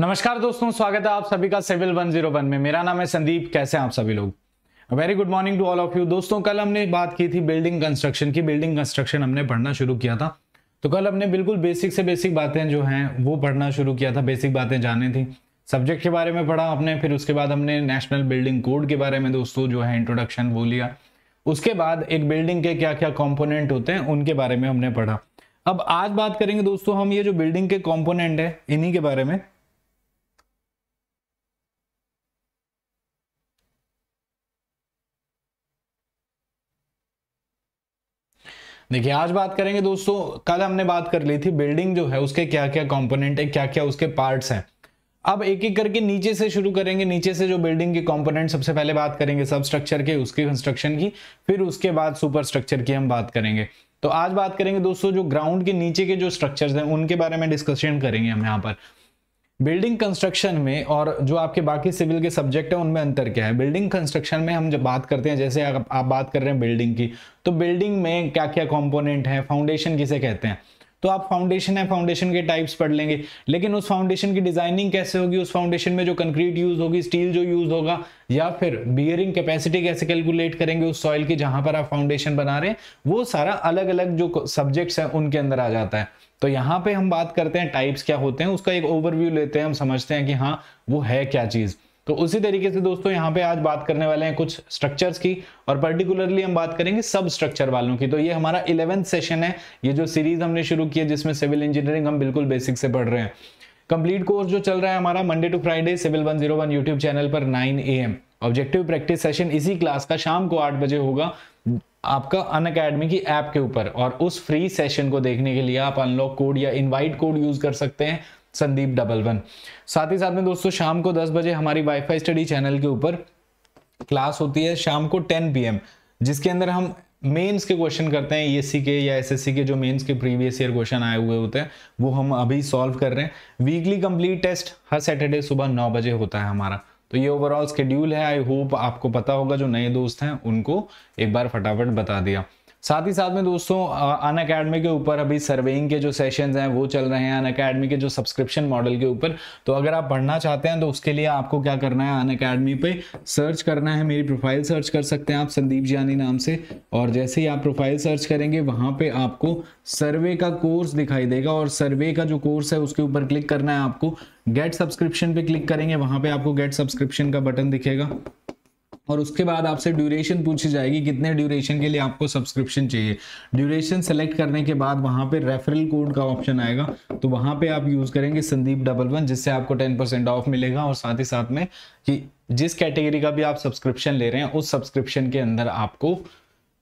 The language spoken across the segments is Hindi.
नमस्कार दोस्तों स्वागत है आप सभी का सिविल 101 में मेरा नाम है संदीप कैसे हैं आप सभी लोग very good morning to all of you दोस्तों कल हमने बात की थी बिल्डिंग कंस्ट्रक्शन की बिल्डिंग कंस्ट्रक्शन हमने पढ़ना शुरू किया था तो कल हमने बिल्कुल बेसिक से बेसिक बातें जो हैं वो पढ़ना शुरू किया था बेसिक बातें जानी थी सब्जेक्ट के बारे में पढ़ा आपने फिर उसके बाद हमने नेशनल बिल्डिंग कोड के बारे में दोस्तों जो है इंट्रोडक्शन वो लिया उसके बाद एक बिल्डिंग के क्या क्या कॉम्पोनेंट होते हैं उनके बारे में हमने पढ़ा अब आज बात करेंगे दोस्तों हम ये जो बिल्डिंग के कॉम्पोनेंट है इन्हीं के बारे में देखिए आज बात करेंगे दोस्तों कल हमने बात कर ली थी बिल्डिंग जो है उसके क्या क्या कॉम्पोनेंट है क्या क्या उसके पार्ट्स हैं अब एक एक करके नीचे से शुरू करेंगे नीचे से जो बिल्डिंग के कंपोनेंट सबसे पहले बात करेंगे सब स्ट्रक्चर के उसके कंस्ट्रक्शन की फिर उसके बाद सुपर स्ट्रक्चर की हम बात करेंगे तो आज बात करेंगे दोस्तों जो ग्राउंड के नीचे के जो स्ट्रक्चर्स हैं उनके बारे में डिस्कशन करेंगे हम यहाँ पर बिल्डिंग कंस्ट्रक्शन में और जो आपके बाकी सिविल के सब्जेक्ट हैं उनमें अंतर क्या है बिल्डिंग कंस्ट्रक्शन में हम जब बात करते हैं जैसे आप, आप बात कर रहे हैं बिल्डिंग की तो बिल्डिंग में क्या क्या कंपोनेंट है फाउंडेशन किसे कहते हैं तो आप फाउंडेशन है फाउंडेशन के टाइप्स पढ़ लेंगे लेकिन उस फाउंडेशन की डिजाइनिंग कैसे होगी उस फाउंडेशन में जो कंक्रीट यूज होगी स्टील जो यूज होगा या फिर बियरिंग कैपेसिटी कैसे कैलकुलेट करेंगे उस सॉइल की जहां पर आप फाउंडेशन बना रहे हैं वो सारा अलग अलग जो सब्जेक्ट्स हैं उनके अंदर आ जाता है तो यहाँ पे हम बात करते हैं टाइप्स क्या होते हैं उसका एक ओवरव्यू लेते हैं हम समझते हैं कि हाँ वो है क्या चीज़ तो उसी तरीके से दोस्तों यहाँ पे आज बात करने वाले हैं कुछ स्ट्रक्चर्स की और पर्टिकुलरली हम बात करेंगे सब स्ट्रक्चर वालों की तो ये हमारा इलेवेंथ सेशन है ये जो सीरीज हमने शुरू की है जिसमें सिविल इंजीनियरिंग हम बिल्कुल बेसिक से पढ़ रहे हैं कंप्लीट कोर्स जो चल रहा है हमारा Monday to Friday civil one zero channel पर nine A M objective practice session इसी क्लास का शाम को आठ बजे होगा आपका अन अकेडमी की ऐप के ऊपर और उस फ्री सेशन को देखने के लिए आप अनलॉक कोड या इनवाइट कोड यूज कर सकते हैं संदीप डबल वन साथ ही साथ में दोस्तों शाम को दस बजे हमारी वाईफाई स्टडी चैनल के ऊपर क्लास होती है शाम को टेन पी जिसके अंदर हम मेंस के क्वेश्चन करते हैं ईएससी e के या एसएससी के जो मेंस के प्रीवियस ईयर क्वेश्चन आए हुए होते हैं वो हम अभी सॉल्व कर रहे हैं वीकली कंप्लीट टेस्ट हर सैटरडे सुबह नौ बजे होता है हमारा तो ये ओवरऑल स्केड्यूल है आई होप आपको पता होगा जो नए दोस्त हैं उनको एक बार फटाफट बता दिया साथ ही साथ में दोस्तों अन अकेडमी के ऊपर अभी सर्वेइंग के जो सेशंस हैं वो चल रहे हैं अन अकेडमी के जो सब्सक्रिप्शन मॉडल के ऊपर तो अगर आप पढ़ना चाहते हैं तो उसके लिए आपको क्या करना है अन अकेडमी पे सर्च करना है मेरी प्रोफाइल सर्च कर सकते हैं आप संदीप जानी नाम से और जैसे ही आप प्रोफाइल सर्च करेंगे वहाँ पर आपको सर्वे का कोर्स दिखाई देगा और सर्वे का जो कोर्स है उसके ऊपर क्लिक करना है आपको गेट सब्सक्रिप्शन पे क्लिक करेंगे वहाँ पे आपको गेट सब्सक्रिप्शन का बटन दिखेगा और उसके बाद आपसे ड्यूरेशन पूछी जाएगी कितने ड्यूरेशन के लिए आपको सब्सक्रिप्शन चाहिए ड्यूरेशन सेलेक्ट करने के बाद वहां पे रेफरल कोड का ऑप्शन आएगा तो वहां पे आप यूज करेंगे संदीप डबल वन जिससे आपको टेन परसेंट ऑफ मिलेगा और साथ ही साथ में कि जिस कैटेगरी का भी आप सब्सक्रिप्शन ले रहे हैं उस सब्सक्रिप्शन के अंदर आपको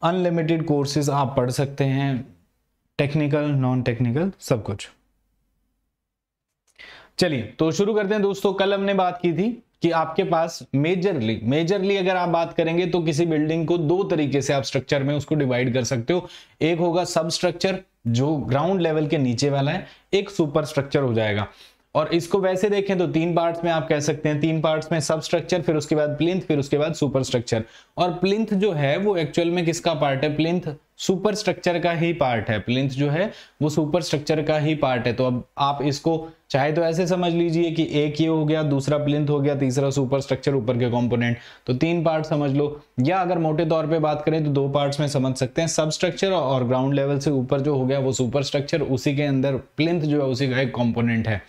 अनलिमिटेड कोर्सेज आप पढ़ सकते हैं टेक्निकल नॉन टेक्निकल सब कुछ चलिए तो शुरू करते हैं दोस्तों कल हमने बात की थी कि आपके पास मेजरली मेजरली अगर आप बात करेंगे तो किसी बिल्डिंग को दो तरीके से आप स्ट्रक्चर में उसको डिवाइड कर सकते हो एक होगा सब स्ट्रक्चर जो ग्राउंड लेवल के नीचे वाला है एक सुपर स्ट्रक्चर हो जाएगा और इसको वैसे देखें तो तीन पार्ट्स में आप कह सकते हैं तीन पार्ट्स में सब स्ट्रक्चर फिर उसके बाद प्लिंथ फिर उसके बाद सुपर स्ट्रक्चर और प्लिंथ जो है वो एक्चुअल में किसका पार्ट है प्लिंथ सुपर स्ट्रक्चर का ही पार्ट है प्लिंथ जो है वो सुपर स्ट्रक्चर का ही पार्ट है तो अब आप इसको चाहे तो ऐसे समझ लीजिए कि एक ये हो गया दूसरा प्लिंथ हो गया तीसरा सुपर स्ट्रक्चर ऊपर के कंपोनेंट तो तीन पार्ट समझ लो या अगर मोटे तौर पे बात करें तो दो पार्ट्स में समझ सकते हैं सब स्ट्रक्चर और ग्राउंड लेवल से ऊपर जो हो गया वो सुपर स्ट्रक्चर उसी के अंदर प्लिंथ जो है उसी का एक कॉम्पोनेंट है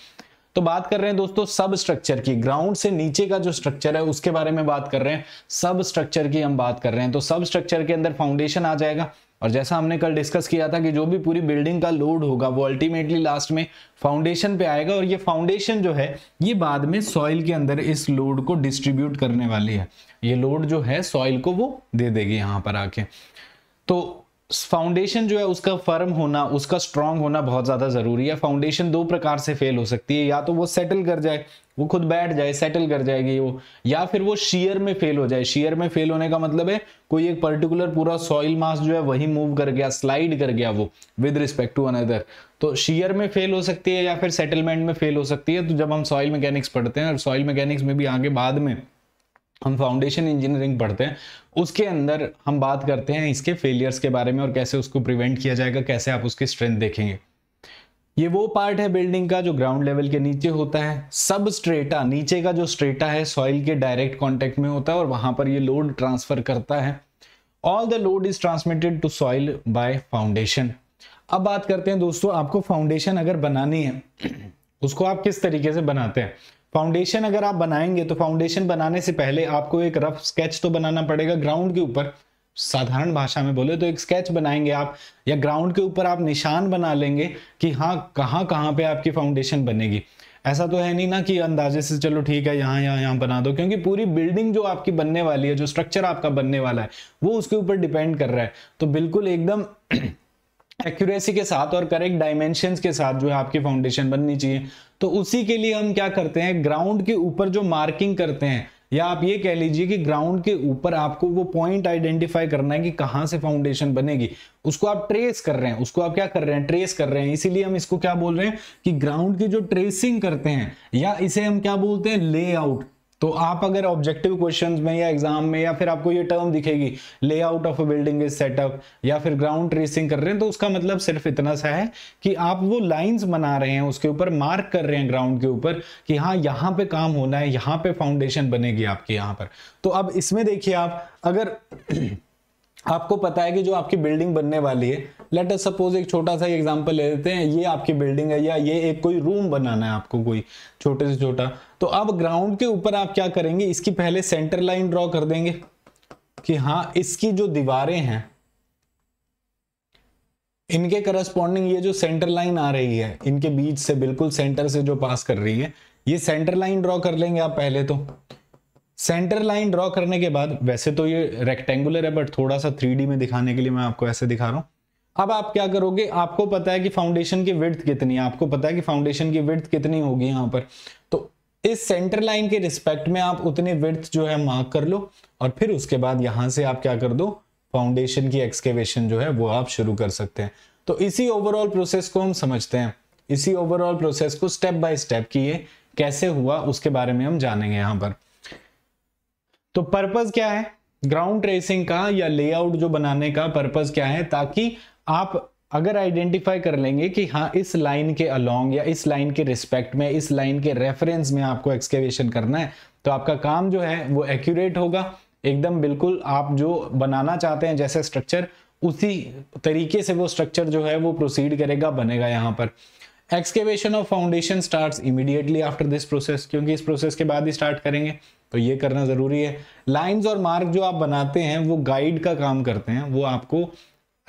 तो बात कर रहे हैं दोस्तों सब स्ट्रक्चर की ग्राउंड से नीचे का जो स्ट्रक्चर है उसके बारे में बात कर रहे हैं सब स्ट्रक्चर की हम बात कर रहे हैं तो सब स्ट्रक्चर के अंदर फाउंडेशन आ जाएगा और जैसा हमने कल डिस्कस किया था कि जो भी पूरी बिल्डिंग का लोड होगा वो अल्टीमेटली लास्ट में फाउंडेशन पे आएगा और ये फाउंडेशन जो है ये बाद में सॉइल के अंदर इस लोड को डिस्ट्रीब्यूट करने वाली है ये लोड जो है सॉइल को वो दे देगी यहाँ पर आके तो फाउंडेशन जो है उसका फर्म होना उसका स्ट्रांग होना बहुत ज़्यादा ज़रूरी है फाउंडेशन दो प्रकार से फेल हो सकती है या तो वो सेटल कर जाए वो खुद बैठ जाए सेटल कर जाएगी वो या फिर वो शेयर में फेल हो जाए शेयर में फेल होने का मतलब है कोई एक पर्टिकुलर पूरा सॉइल मास जो है वही मूव कर गया स्लाइड कर गया वो विद रिस्पेक्ट टू अनदर तो शेयर में फेल हो सकती है या फिर सेटलमेंट में फेल हो सकती है तो जब हम सॉइल मैकेनिक्स पढ़ते हैं और सॉइल मैकेनिक्स में भी आगे बाद में हम फाउंडेशन इंजीनियरिंग पढ़ते हैं उसके अंदर हम बात करते हैं इसके फेलियर्स के बारे में और कैसे उसको प्रिवेंट किया जाएगा कैसे आप उसकी स्ट्रेंथ देखेंगे ये वो पार्ट है बिल्डिंग का जो ग्राउंड लेवल के नीचे होता है सब स्ट्रेटा नीचे का जो स्ट्रेटा है सॉइल के डायरेक्ट कॉन्टेक्ट में होता है और वहां पर ये लोड ट्रांसफर करता है all the load is transmitted to soil by foundation अब बात करते हैं दोस्तों आपको फाउंडेशन अगर बनानी है उसको आप किस तरीके से बनाते हैं फाउंडेशन अगर आप बनाएंगे तो फाउंडेशन बनाने से पहले आपको एक रफ स्केच तो बनाना पड़ेगा ग्राउंड के ऊपर साधारण भाषा में बोले तो एक स्केच बनाएंगे आप या ग्राउंड के ऊपर आप निशान बना लेंगे कि हाँ कहाँ कहाँ पे आपकी फाउंडेशन बनेगी ऐसा तो है नहीं ना कि अंदाजे से चलो ठीक है यहाँ यहाँ यहाँ बना दो क्योंकि पूरी बिल्डिंग जो आपकी बनने वाली है जो स्ट्रक्चर आपका बनने वाला है वो उसके ऊपर डिपेंड कर रहा है तो बिल्कुल एकदम एक्यूरेसी के साथ और करेक्ट डायमेंशन के साथ जो है आपकी फाउंडेशन बननी चाहिए तो उसी के लिए हम क्या करते हैं ग्राउंड के ऊपर जो मार्किंग करते हैं या आप ये कह लीजिए कि ग्राउंड के ऊपर आपको वो पॉइंट आइडेंटिफाई करना है कि कहां से फाउंडेशन बनेगी उसको आप ट्रेस कर रहे हैं उसको आप क्या कर रहे हैं ट्रेस कर रहे हैं इसीलिए हम इसको क्या बोल रहे हैं कि ग्राउंड की जो ट्रेसिंग करते हैं या इसे हम क्या बोलते हैं लेआउट तो आप अगर ऑब्जेक्टिव क्वेश्चंस में या एग्जाम में या फिर आपको ये टर्म दिखेगी layout of a building is setup या फिर ग्राउंड ट्रेसिंग कर रहे हैं तो उसका मतलब सिर्फ इतना सा है कि आप वो लाइंस बना रहे हैं उसके ऊपर मार्क कर रहे हैं ग्राउंड के ऊपर कि हाँ यहाँ पे काम होना है यहाँ पे फाउंडेशन बनेगी आपके यहाँ पर तो अब इसमें देखिए आप अगर आपको पता है कि जो आपकी बिल्डिंग बनने वाली है लेट अस सपोज एक छोटा सा एग्जांपल ले लेते हैं ये आपकी बिल्डिंग है या ये एक कोई रूम बनाना है आपको कोई छोटे से छोटा तो अब ग्राउंड के ऊपर आप क्या करेंगे इसकी पहले सेंटर लाइन ड्रॉ कर देंगे कि हाँ इसकी जो दीवारें हैं इनके करस्पॉन्डिंग ये जो सेंटर लाइन आ रही है इनके बीच से बिल्कुल सेंटर से जो पास कर रही है ये सेंटर लाइन ड्रॉ कर लेंगे आप पहले तो सेंटर लाइन ड्रॉ करने के बाद वैसे तो ये रेक्टेंगुलर है बट थोड़ा सा थ्री में दिखाने के लिए मैं आपको ऐसे दिखा रहा हूँ अब आप क्या करोगे आपको पता है कि फाउंडेशन की विर्थ कितनी है आपको पता है कि फाउंडेशन की विर्थ कितनी होगी यहाँ पर तो इस सेंटर लाइन के रिस्पेक्ट में आप उतने विर्थ जो है मार्क कर लो और फिर उसके बाद यहां से आप क्या कर दो फाउंडेशन की एक्सकेवेशन जो है वो आप शुरू कर सकते हैं तो इसी ओवरऑल प्रोसेस को हम समझते हैं इसी ओवरऑल प्रोसेस को स्टेप बाय स्टेप की ये कैसे हुआ उसके बारे में हम जानेंगे यहां पर तो पर्पज क्या है ग्राउंड ट्रेसिंग का या लेआउट जो बनाने का पर्पज क्या है ताकि आप अगर आइडेंटिफाई कर लेंगे कि हाँ इस लाइन के अलोंग या इस लाइन के रिस्पेक्ट में इस लाइन के रेफरेंस में आपको एक्सकेवेशन करना है तो आपका काम जो है वो एक्यूरेट होगा एकदम बिल्कुल आप जो बनाना चाहते हैं जैसे स्ट्रक्चर उसी तरीके से वो स्ट्रक्चर जो है वो प्रोसीड करेगा बनेगा यहाँ पर excavation of foundation start immediately after this process क्योंकि इस प्रोसेस के बाद ही स्टार्ट करेंगे तो ये करना ज़रूरी है लाइन्स और मार्क जो आप बनाते हैं वो गाइड का काम करते हैं वो आपको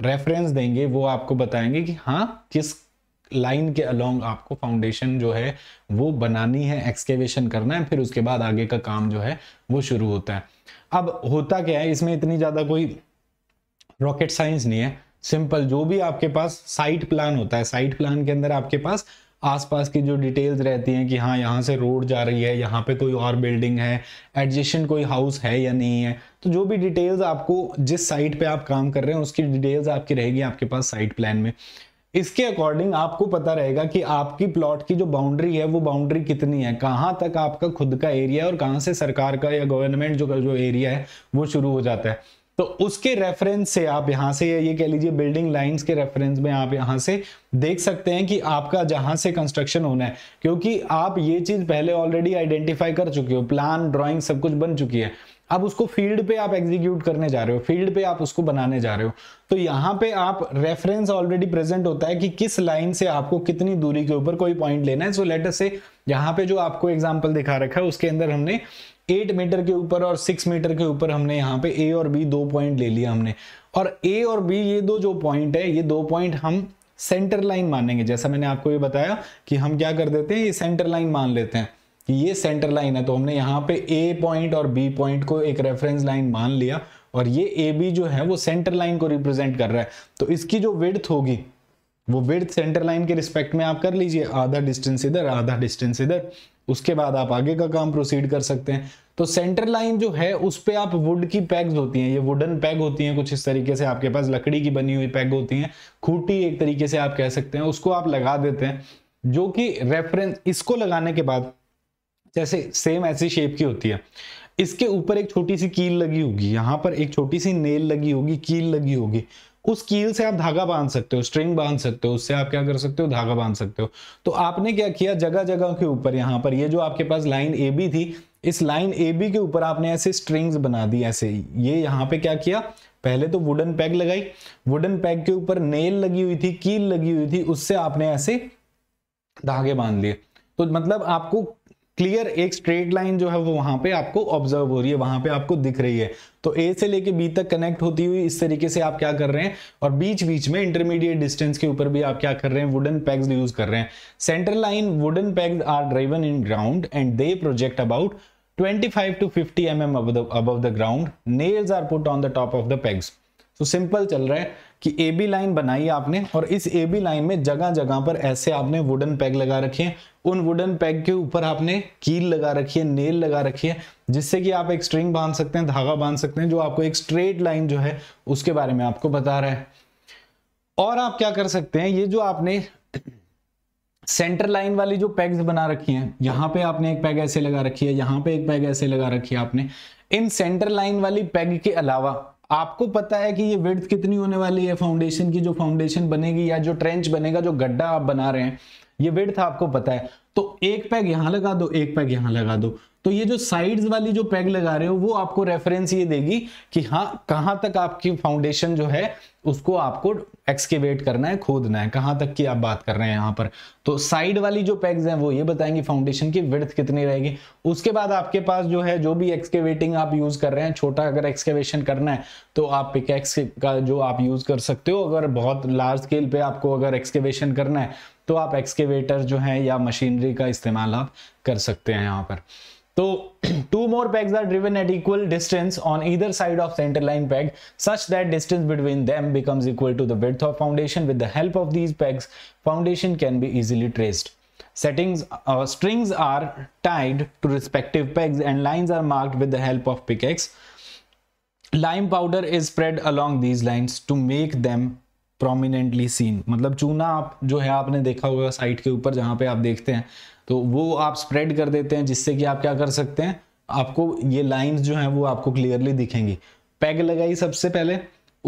रेफरेंस देंगे वो आपको बताएंगे कि हाँ किस लाइन के अलोंग आपको फाउंडेशन जो है वो बनानी है एक्सकेवेशन करना है फिर उसके बाद आगे का काम जो है वो शुरू होता है अब होता क्या है इसमें इतनी ज़्यादा कोई रॉकेट साइंस नहीं है सिंपल जो भी आपके पास साइट प्लान होता है साइट प्लान के अंदर आपके पास आसपास की जो डिटेल्स रहती हैं कि हाँ यहाँ से रोड जा रही है यहाँ पे कोई और बिल्डिंग है एडजेशन कोई हाउस है या नहीं है तो जो भी डिटेल्स आपको जिस साइट पे आप काम कर रहे हैं उसकी डिटेल्स आपकी रहेगी आपके पास साइट प्लान में इसके अकॉर्डिंग आपको पता रहेगा कि आपकी प्लॉट की जो बाउंड्री है वो बाउंड्री कितनी है कहाँ तक आपका खुद का एरिया है और कहाँ से सरकार का या गवर्नमेंट जो जो एरिया है वो शुरू हो जाता है तो उसके रेफरेंस से आप यहां से ये कह लीजिए बिल्डिंग लाइंस के रेफरेंस में आप यहां से देख सकते हैं कि आपका जहां से कंस्ट्रक्शन होना है क्योंकि आप ये चीज पहले ऑलरेडी आइडेंटिफाई कर चुके हो प्लान ड्राइंग सब कुछ बन चुकी है अब उसको फील्ड पे आप एग्जीक्यूट करने जा रहे हो फील्ड पे आप उसको बनाने जा रहे हो तो यहाँ पे आप रेफरेंस ऑलरेडी प्रेजेंट होता है कि किस लाइन से आपको कितनी दूरी के ऊपर कोई पॉइंट लेना है सो लेटर से यहाँ पे जो आपको एग्जाम्पल दिखा रखा है उसके अंदर हमने एट मीटर के ऊपर और सिक्स मीटर के ऊपर हमने यहाँ पे ए और बी दो पॉइंट ले लिया हमने और ए और बी ये दो जो पॉइंट है ये दो पॉइंट हम सेंटर लाइन मानेंगे जैसा मैंने आपको ये बताया कि हम क्या कर देते हैं ये सेंटर लाइन मान लेते हैं कि ये सेंटर लाइन है तो हमने यहाँ पे ए पॉइंट और बी पॉइंट को एक रेफरेंस लाइन मान लिया और ये ए बी जो है वो सेंटर लाइन को रिप्रेजेंट कर रहा है तो इसकी जो विड्थ होगी वो विर्थ सेंटर लाइन के रिस्पेक्ट में आप कर लीजिए आधा डिस्टेंस इधर आधा डिस्टेंस इधर उसके बाद आप आगे का काम प्रोसीड कर सकते हैं तो सेंटर लाइन जो है उस पर आप वुड की पैग्स होती हैं ये वुडन पैग होती हैं कुछ इस तरीके से आपके पास लकड़ी की बनी हुई पैग होती हैं खूटी एक तरीके से आप कह सकते हैं उसको आप लगा देते हैं जो कि रेफरेंस इसको लगाने के बाद जैसे सेम ऐसी शेप की होती है इसके ऊपर एक छोटी सी कील लगी होगी यहाँ पर एक छोटी सी नेल लगी होगी कील लगी होगी उस कील से आप धागा बांध सकते हो स्ट्रिंग बांध सकते हो उससे आप क्या कर सकते हो धागा बांध सकते हो तो आपने क्या किया जगह जगह के ऊपर यहां पर ये जो आपके पास लाइन ए बी थी इस लाइन ए बी के ऊपर आपने ऐसे स्ट्रिंग्स बना दी ऐसे ये यहां पे क्या किया पहले तो वुडन पैग लगाई वुडन पैग के ऊपर नेल लगी हुई थी कील लगी हुई थी उससे आपने ऐसे धागे बांध लिए तो मतलब आपको क्लियर एक स्ट्रेट लाइन जो है वो वहां पे आपको ऑब्जर्व हो रही है वहां पे आपको दिख रही है तो ए से लेके बी तक कनेक्ट होती हुई इस तरीके से आप क्या कर रहे हैं और बीच बीच में इंटरमीडिएट डिस्टेंस के ऊपर भी आप क्या कर रहे हैं वुडन पैग्स यूज कर रहे हैं centre line wooden pegs are driven in ground and they project about 25 to 50 mm above the, above the ground nails are put on the top of the pegs तो सिंपल चल रहा है कि ए बी लाइन बनाई आपने और इस ए बी लाइन में जगह जगह पर ऐसे आपने वुडन पैग लगा रखी है उन वुडन पैग के ऊपर आपने कील लगा रखी है नेल लगा रखी है जिससे कि आप एक स्ट्रिंग बांध सकते हैं धागा बांध सकते हैं जो आपको एक स्ट्रेट लाइन जो है उसके बारे में आपको बता रहा है और आप क्या कर सकते हैं ये जो आपने सेंटर लाइन वाली जो पैग्स बना रखी हैं यहाँ पे आपने एक पैग ऐसे लगा रखी है यहाँ पे एक पैग ऐसे लगा रखी है आपने इन सेंटर लाइन वाली पैग के अलावा आपको पता है कि ये विड्थ कितनी होने वाली है फाउंडेशन की जो फाउंडेशन बनेगी या जो ट्रेंच बनेगा जो गड्ढा आप बना रहे हैं ये विड्थ आपको पता है तो एक पैग यहां लगा दो एक पैग यहां लगा दो तो ये जो साइड्स वाली जो पैग लगा रहे हो वो आपको रेफरेंस ये देगी कि हाँ कहां तक आपकी फाउंडेशन जो है उसको आपको एक्सकेवेट करना है खोदना है कहां तक की आप बात कर रहे हैं यहां पर तो साइड वाली जो पैग्स हैं वो ये बताएंगे फाउंडेशन की विर्थ कितनी रहेगी उसके बाद आपके पास जो है जो भी एक्सकेवेटिंग आप यूज कर रहे हैं छोटा अगर एक्सकेवेशन करना है तो आप पिकेक्स का जो आप यूज कर सकते हो अगर बहुत लार्ज स्केल पे आपको अगर एक्सकेवेशन करना है तो आप एक्सकेवेटर जो है या मशीनरी का इस्तेमाल आप कर सकते हैं यहाँ पर So two more pegs are driven at equal distance on either side of center line peg such that distance between them becomes equal to the width of foundation. With the help of these pegs, foundation can be easily traced. Settings, uh, strings are tied to respective pegs and lines are marked with the help of pickaxe. Lime powder is spread along these lines to make them prominently seen. मतलब चूना आप जो है आपने देखा होगा साइट के ऊपर जहाँ पे आप देखते हैं तो वो आप स्प्रेड कर देते हैं जिससे कि आप क्या कर सकते हैं आपको ये लाइंस जो हैं वो आपको क्लियरली दिखेंगी पैग लगाई सबसे पहले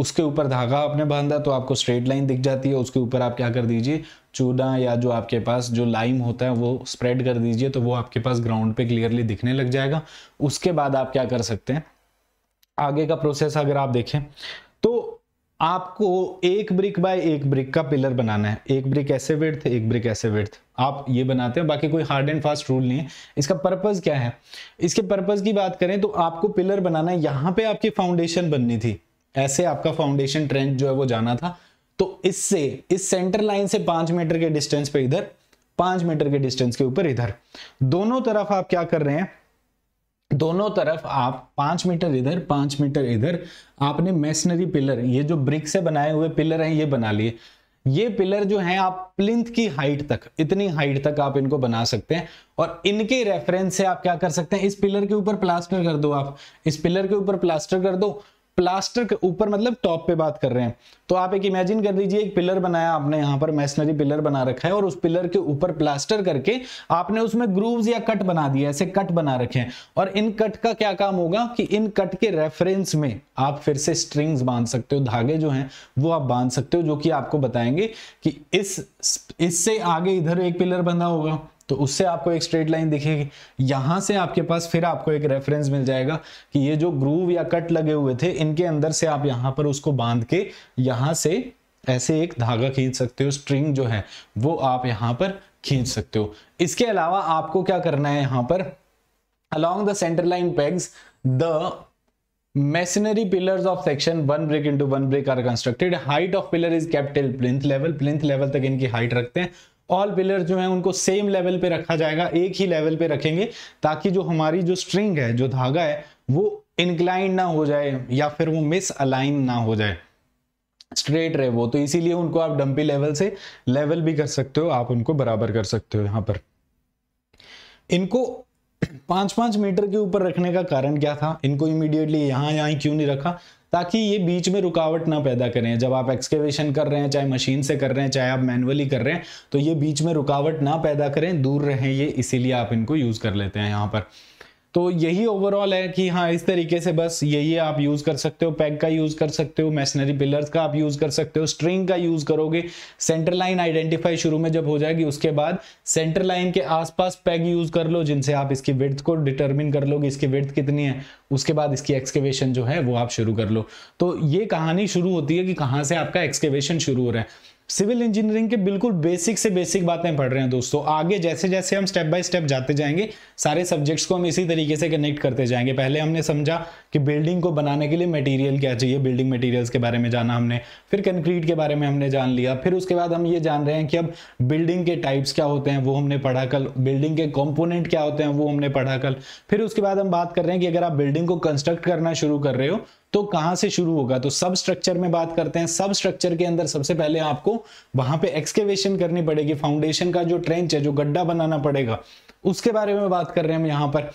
उसके ऊपर धागा आपने बांधा तो आपको स्ट्रेट लाइन दिख जाती है उसके ऊपर आप क्या कर दीजिए चूना या जो आपके पास जो लाइम होता है वो स्प्रेड कर दीजिए तो वो आपके पास ग्राउंड पे क्लियरली दिखने लग जाएगा उसके बाद आप क्या कर सकते हैं आगे का प्रोसेस अगर आप देखें तो आपको एक ब्रिक बाय एक ब्रिक का पिलर बनाना है एक ब्रिक ऐसे विर्थ एक ब्रिक ऐसे विर्थ आप ये बनाते हैं बाकी कोई हार्ड एंड फास्ट रूल नहीं है इसका पर्पज क्या है इसके पर्पज की बात करें तो आपको पिलर बनाना है यहां पे आपकी फाउंडेशन बननी थी ऐसे आपका फाउंडेशन ट्रेंड जो है वो जाना था तो इससे इस सेंटर लाइन से पांच मीटर के डिस्टेंस पे इधर पांच मीटर के डिस्टेंस के ऊपर इधर दोनों तरफ आप क्या कर रहे हैं दोनों तरफ आप पांच मीटर इधर पांच मीटर इधर आपने मेसनरी पिलर ये जो ब्रिक से बनाए हुए पिलर हैं ये बना लिए ये पिलर जो हैं आप प्लिंथ की हाइट तक इतनी हाइट तक आप इनको बना सकते हैं और इनके रेफरेंस से आप क्या कर सकते हैं इस पिलर के ऊपर प्लास्टर कर दो आप इस पिलर के ऊपर प्लास्टर कर दो प्लास्टर के ऊपर मतलब टॉप पे बात कर रहे हैं तो आप एक इमेजिन कर लीजिए एक पिलर बनाया आपने यहाँ पर मैशनरी पिलर बना रखा है और उस पिलर के ऊपर प्लास्टर करके आपने उसमें ग्रूव्स या कट बना दिया ऐसे कट बना रखे हैं और इन कट का क्या काम होगा कि इन कट के रेफरेंस में आप फिर से स्ट्रिंग्स बांध सकते हो धागे जो हैं वो आप बांध सकते हो जो कि आपको बताएंगे कि इस इससे आगे इधर एक पिलर बना होगा तो उससे आपको एक स्ट्रेट लाइन दिखेगी यहां से आपके पास फिर आपको एक रेफरेंस मिल जाएगा कि ये जो ग्रूव या कट लगे हुए थे इनके अंदर से आप यहां पर उसको बांध के यहां से ऐसे एक धागा खींच सकते हो स्ट्रिंग जो है वो आप यहां पर खींच सकते हो इसके अलावा आपको क्या करना है यहां पर along the centre line pegs the masonry pillars of section one brick into one brick are constructed height of pillar is capital plinth level plinth level तक इनकी हाइट रखते हैं ऑल पिलर जो है उनको सेम लेवल पे रखा जाएगा एक ही लेवल पे रखेंगे ताकि जो हमारी जो स्ट्रिंग है जो धागा है वो इंक्लाइन ना हो जाए या फिर वो मिस अलाइन ना हो जाए स्ट्रेट रहे वो तो इसीलिए उनको आप डंपी लेवल से लेवल भी कर सकते हो आप उनको बराबर कर सकते हो यहां पर इनको पांच पांच मीटर के ऊपर रखने का कारण क्या था इनको इमीडिएटली यहां यहां क्यों नहीं रखा ताकि ये बीच में रुकावट ना पैदा करें जब आप एक्सकेवेशन कर रहे हैं चाहे मशीन से कर रहे हैं चाहे आप मैनुअली कर रहे हैं तो ये बीच में रुकावट ना पैदा करें दूर रहें ये इसीलिए आप इनको यूज़ कर लेते हैं यहाँ पर तो यही ओवरऑल है कि हाँ इस तरीके से बस यही आप यूज़ कर सकते हो पैग का यूज़ कर सकते हो मैशनरी पिलर्स का आप यूज़ कर सकते हो स्ट्रिंग का यूज़ करोगे सेंटर लाइन आइडेंटिफाई शुरू में जब हो जाएगी उसके बाद सेंटर लाइन के आसपास पैग यूज़ कर लो जिनसे आप इसकी विर्थ को डिटर्मिन कर लो कि इसकी विर्थ कितनी है उसके बाद इसकी एक्सकेवेशन जो है वो आप शुरू कर लो तो ये कहानी शुरू होती है कि कहाँ से आपका एक्सकेवेशन शुरू हो रहा है सिविल इंजीनियरिंग के बिल्कुल बेसिक से बेसिक बातें पढ़ रहे हैं दोस्तों आगे जैसे जैसे हम स्टेप बाय स्टेप जाते जाएंगे सारे सब्जेक्ट्स को हम इसी तरीके से कनेक्ट करते जाएंगे पहले हमने समझा कि बिल्डिंग को बनाने के लिए मटेरियल क्या चाहिए बिल्डिंग मटेरियल्स के बारे में जाना हमने फिर कंक्रीट के बारे में हमने जान लिया फिर उसके बाद हम ये जान रहे हैं कि अब बिल्डिंग के टाइप्स क्या होते हैं वो हमने पढ़ा कल बिल्डिंग के कॉम्पोनेंट क्या होते हैं वो हमने पढ़ा कल फिर उसके बाद हम बात कर रहे हैं कि अगर आप बिल्डिंग को कंस्ट्रक्ट करना शुरू कर रहे हो तो कहां से शुरू होगा तो सब स्ट्रक्चर में बात करते हैं सब स्ट्रक्चर के अंदर सबसे पहले आपको वहां पे एक्सकेवेशन करनी पड़ेगी फाउंडेशन का जो ट्रेंच है जो गड्ढा बनाना पड़ेगा उसके बारे में बात कर रहे हैं हम यहां पर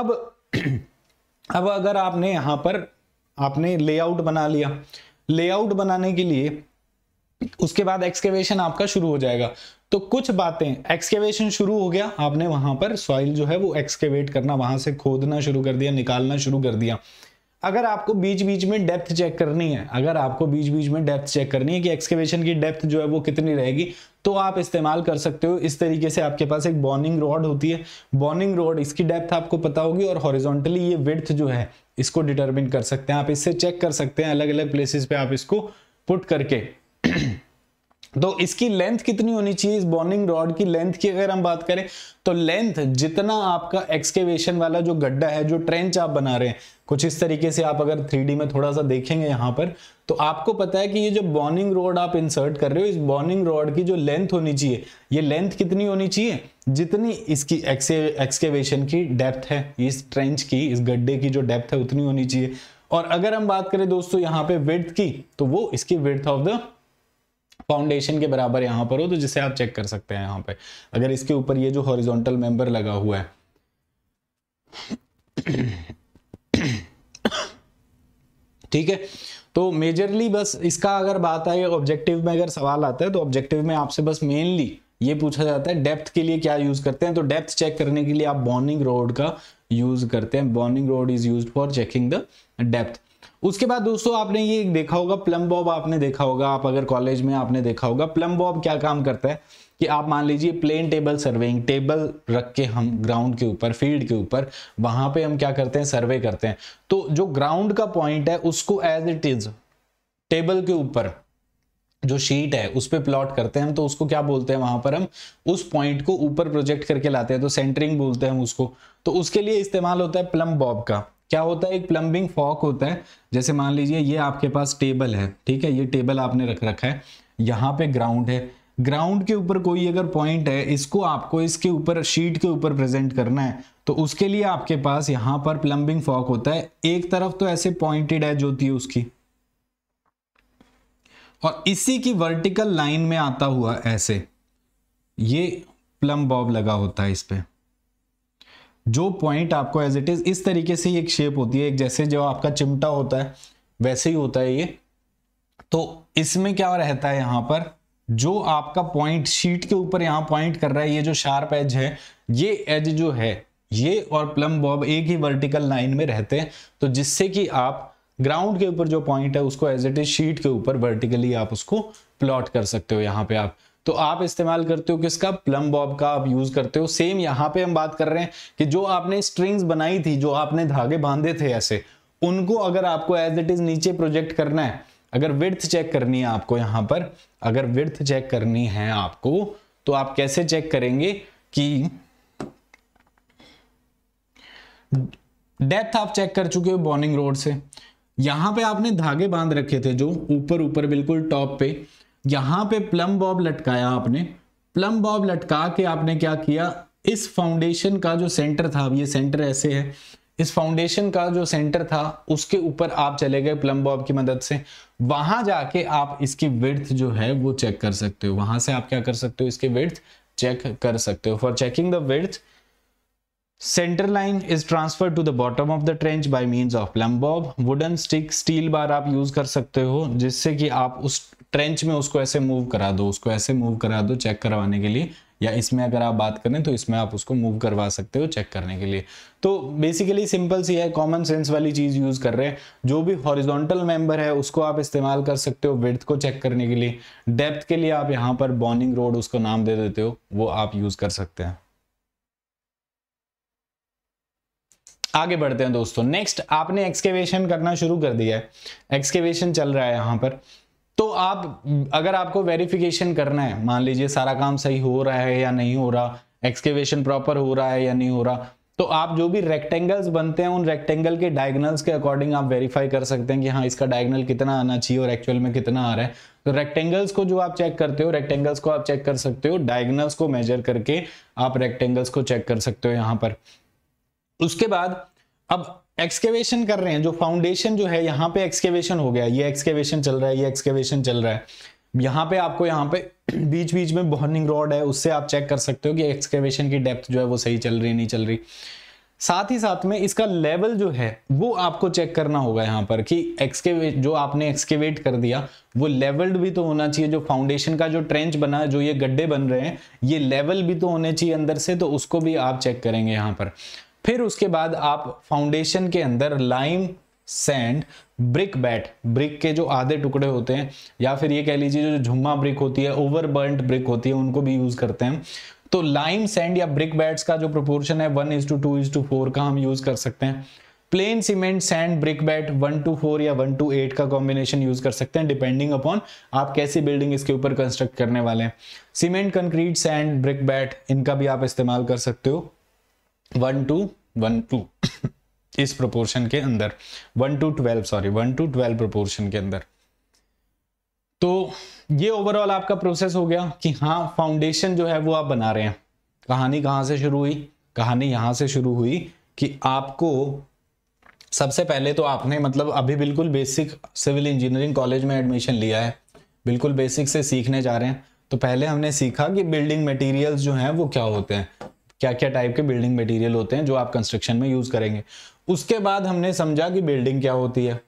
अब अब अगर आपने यहां पर आपने लेआउट बना लिया लेआउट बनाने के लिए उसके बाद एक्सकेवेशन आपका शुरू हो जाएगा तो कुछ बातें एक्सकेवेशन शुरू हो गया आपने वहां पर सॉइल जो है वो एक्सकेवेट करना वहां से खोदना शुरू कर दिया निकालना शुरू कर दिया अगर आपको बीच बीच में डेप्थ चेक करनी है अगर आपको बीच बीच में डेप्थ चेक करनी है कि एक्सकेवेशन की डेप्थ जो है वो कितनी रहेगी तो आप इस्तेमाल कर सकते हो इस तरीके से आपके पास एक बॉर्निंग रॉड होती है बॉर्निंग रॉड इसकी डेप्थ आपको पता होगी और हॉरिजॉन्टली ये विड्थ जो है इसको डिटर्मिन कर सकते हैं आप इससे चेक कर सकते हैं अलग अलग प्लेसेस पे आप इसको पुट करके तो इसकी लेंथ कितनी होनी चाहिए इस बॉर्निंग रॉड की लेंथ की अगर हम बात करें तो लेंथ जितना आपका एक्सकेवेशन वाला जो गड्ढा है जो ट्रेंच आप बना रहे हैं कुछ इस तरीके से आप अगर थ्री में थोड़ा सा देखेंगे यहाँ पर तो आपको पता है कि ये जो बॉर्निंग रोड आप इंसर्ट कर रहे हो इस बॉर्निंग रोड की जो लेंथ होनी चाहिए ये लेंथ कितनी होनी चाहिए जितनी इसकी एक्सकेवेशन की डेप्थ है इस ट्रेंच की इस गड्ढे की जो डेप्थ है उतनी होनी चाहिए और अगर हम बात करें दोस्तों यहाँ पे विर्थ की तो वो इसकी विर्थ ऑफ द फाउंडेशन के बराबर यहाँ पर हो तो जिसे आप चेक कर सकते हैं यहाँ पे अगर इसके ऊपर ये जो हॉरिजोंटल मेंबर लगा हुआ है ठीक है तो मेजरली बस इसका अगर बात आए ऑब्जेक्टिव में अगर सवाल आता है तो ऑब्जेक्टिव में आपसे बस मेनली ये पूछा जाता है डेप्थ के लिए क्या यूज करते हैं तो डेप्थ चेक करने के लिए आप बॉर्निंग रोड का यूज करते हैं boring rod is use for checking the depth उसके बाद दोस्तों आपने ये देखा होगा प्लम बॉब आपने देखा होगा आप अगर कॉलेज में आपने देखा होगा प्लम बॉब क्या काम करता है कि आप मान लीजिए प्लेन टेबल सर्वेइंग टेबल रख के हम ग्राउंड के ऊपर फील्ड के ऊपर वहां पे हम क्या करते हैं सर्वे करते हैं तो जो ग्राउंड का पॉइंट है उसको एज इट इज टेबल के ऊपर जो शीट है उस पर प्लॉट करते हैं हम तो उसको क्या बोलते हैं वहां पर हम उस पॉइंट को ऊपर प्रोजेक्ट करके लाते हैं तो सेंटरिंग बोलते हैं हम उसको तो उसके लिए इस्तेमाल होता है प्लम बॉब का क्या होता है एक प्लम्बिंग फॉक होता है जैसे मान लीजिए ये आपके पास टेबल है ठीक है ये टेबल आपने रख रखा है यहाँ पे ग्राउंड है ग्राउंड के ऊपर कोई अगर पॉइंट है इसको आपको इसके ऊपर शीट के ऊपर प्रेजेंट करना है तो उसके लिए आपके पास यहां पर प्लम्बिंग फॉक होता है एक तरफ तो ऐसे पॉइंटेड एज होती है उसकी और इसी की वर्टिकल लाइन में आता हुआ ऐसे ये प्लम बॉब लगा होता है इस पर जो पॉइंट आपको एज इट इज इस तरीके से एक शेप होती है एक जैसे जो आपका चिमटा होता है वैसे ही होता है ये तो इसमें क्या रहता है यहां पर जो आपका पॉइंट शीट के ऊपर यहां पॉइंट कर रहा है ये जो शार्प एज है ये एज जो है ये और प्लम बॉब एक ही वर्टिकल लाइन में रहते हैं तो जिससे कि आप ग्राउंड के ऊपर जो पॉइंट है उसको एज इट इज शीट के ऊपर वर्टिकली आप उसको प्लॉट कर सकते हो यहाँ पे आप तो आप इस्तेमाल करते हो किसका प्लम बॉब का आप यूज करते हो सेम यहाँ पे हम बात कर रहे हैं कि जो आपने स्ट्रिंग्स बनाई थी जो आपने धागे बांधे थे ऐसे उनको अगर आपको एज इट इज नीचे प्रोजेक्ट करना है अगर विर्थ चेक करनी है आपको यहां पर अगर विर्थ चेक करनी है आपको तो आप कैसे चेक करेंगे कि डेप्थ आप चेक कर चुके हो बॉर्निंग रोड से यहां पे आपने धागे बांध रखे थे जो ऊपर ऊपर बिल्कुल टॉप पे यहां पे प्लम बॉब लटकाया आपने प्लम बॉब लटका के आपने क्या किया इस फाउंडेशन का जो सेंटर था ये सेंटर ऐसे है इस फाउंडेशन का जो सेंटर था उसके ऊपर आप चले गए प्लम बॉब की मदद से वहां जाके आप इसकी विर्थ जो है वो चेक कर सकते हो वहां से आप क्या कर सकते हो इसके विर्थ चेक कर सकते हो for checking the width centre line is transfer to the bottom of the trench by means of plumb bob wooden stick steel bar आप यूज कर सकते हो जिससे कि आप उस ट्रेंच में उसको ऐसे मूव करा दो उसको ऐसे मूव करा दो चेक करवाने के लिए या इसमें अगर आप बात करें तो इसमें आप उसको मूव करवा सकते हो चेक करने के लिए तो बेसिकली सिंपल सी है कॉमन सेंस वाली चीज़ यूज़ कर रहे हैं जो भी हॉरिजॉन्टल मेंबर है उसको आप इस्तेमाल कर सकते हो विड्थ को चेक करने के लिए डेप्थ के लिए आप यहाँ पर बॉर्निंग रोड उसको नाम दे देते हो वो आप यूज़ कर सकते हैं आगे बढ़ते हैं दोस्तों नेक्स्ट आपने एक्सकेवेशन करना शुरू कर दिया है एक्सकेवेशन चल रहा है यहां पर तो आप अगर आपको वेरिफिकेशन करना है मान लीजिए सारा काम सही हो रहा है या नहीं हो रहा एक्सकेवेशन प्रॉपर हो रहा है या नहीं हो रहा तो आप जो भी रेक्टेंगल्स बनते हैं उन रेक्टेंगल के डायगनल्स के अकॉर्डिंग आप वेरीफाई कर सकते हैं कि हाँ इसका डायगनल कितना आना चाहिए और एक्चुअल में कितना आ रहा है तो रेक्टेंगल्स को जो आप चेक करते हो रेक्टेंगल्स को आप चेक कर सकते हो डायगनल्स को मेजर करके आप रेक्टेंगल्स को चेक कर सकते हो यहाँ पर उसके बाद अब एक्सकेवेशन कर रहे हैं जो फाउंडेशन जो है यहाँ पे एक्सकेवेशन हो गया ये एक्सकेवेशन चल रहा है ये एक्सकेवेशन चल रहा है यहाँ पे आपको यहाँ पे बीच बीच में बॉर्निंग रॉड है उससे आप चेक कर सकते हो कि एक्सकेवेशन की डेप्थ जो है वो सही चल रही नहीं चल रही साथ ही साथ में इसका लेवल जो है वो आपको चेक करना होगा यहाँ पर कि एक्सकेवेट जो आपने एक्सकेवेट कर दिया वो लेवल्ड भी तो होना चाहिए जो फाउंडेशन का जो ट्रेंच बना जो ये गड्ढे बन रहे हैं ये लेवल भी तो होने चाहिए अंदर से तो उसको भी आप चेक करेंगे यहाँ पर फिर उसके बाद आप फाउंडेशन के अंदर lime sand brick bat brick के जो आधे टुकड़े होते हैं या फिर ये कह लीजिए जो झुम्मा ब्रिक होती है ओवरबर्न ब्रिक होती है उनको भी यूज करते हैं तो लाइम सैंड या ब्रिक बैट्स का जो प्रोपोर्शन है one is to two is to four का हम यूज कर सकते हैं plain cement sand brick bat one two four या वन टू एट का कॉम्बिनेशन यूज कर सकते हैं डिपेंडिंग अपॉन आप कैसी बिल्डिंग इसके ऊपर कंस्ट्रक्ट करने वाले हैं cement concrete sand brick bat इनका भी आप इस्तेमाल कर सकते हो वन टू वन टू इस प्रोपोर्शन के अंदर one two twelve sorry one two twelve proportion के अंदर तो ये ओवरऑल आपका प्रोसेस हो गया कि हाँ फाउंडेशन जो है वो आप बना रहे हैं कहानी कहां से शुरू हुई कहानी यहां से शुरू हुई कि आपको सबसे पहले तो आपने मतलब अभी बिल्कुल बेसिक सिविल इंजीनियरिंग कॉलेज में एडमिशन लिया है बिल्कुल बेसिक से सीखने जा रहे हैं तो पहले हमने सीखा कि बिल्डिंग मटेरियल्स जो हैं वो क्या होते हैं क्या क्या टाइप के बिल्डिंग मटेरियल होते हैं जो आप कंस्ट्रक्शन में यूज करेंगे उसके बाद हमने समझा कि बिल्डिंग क्या होती है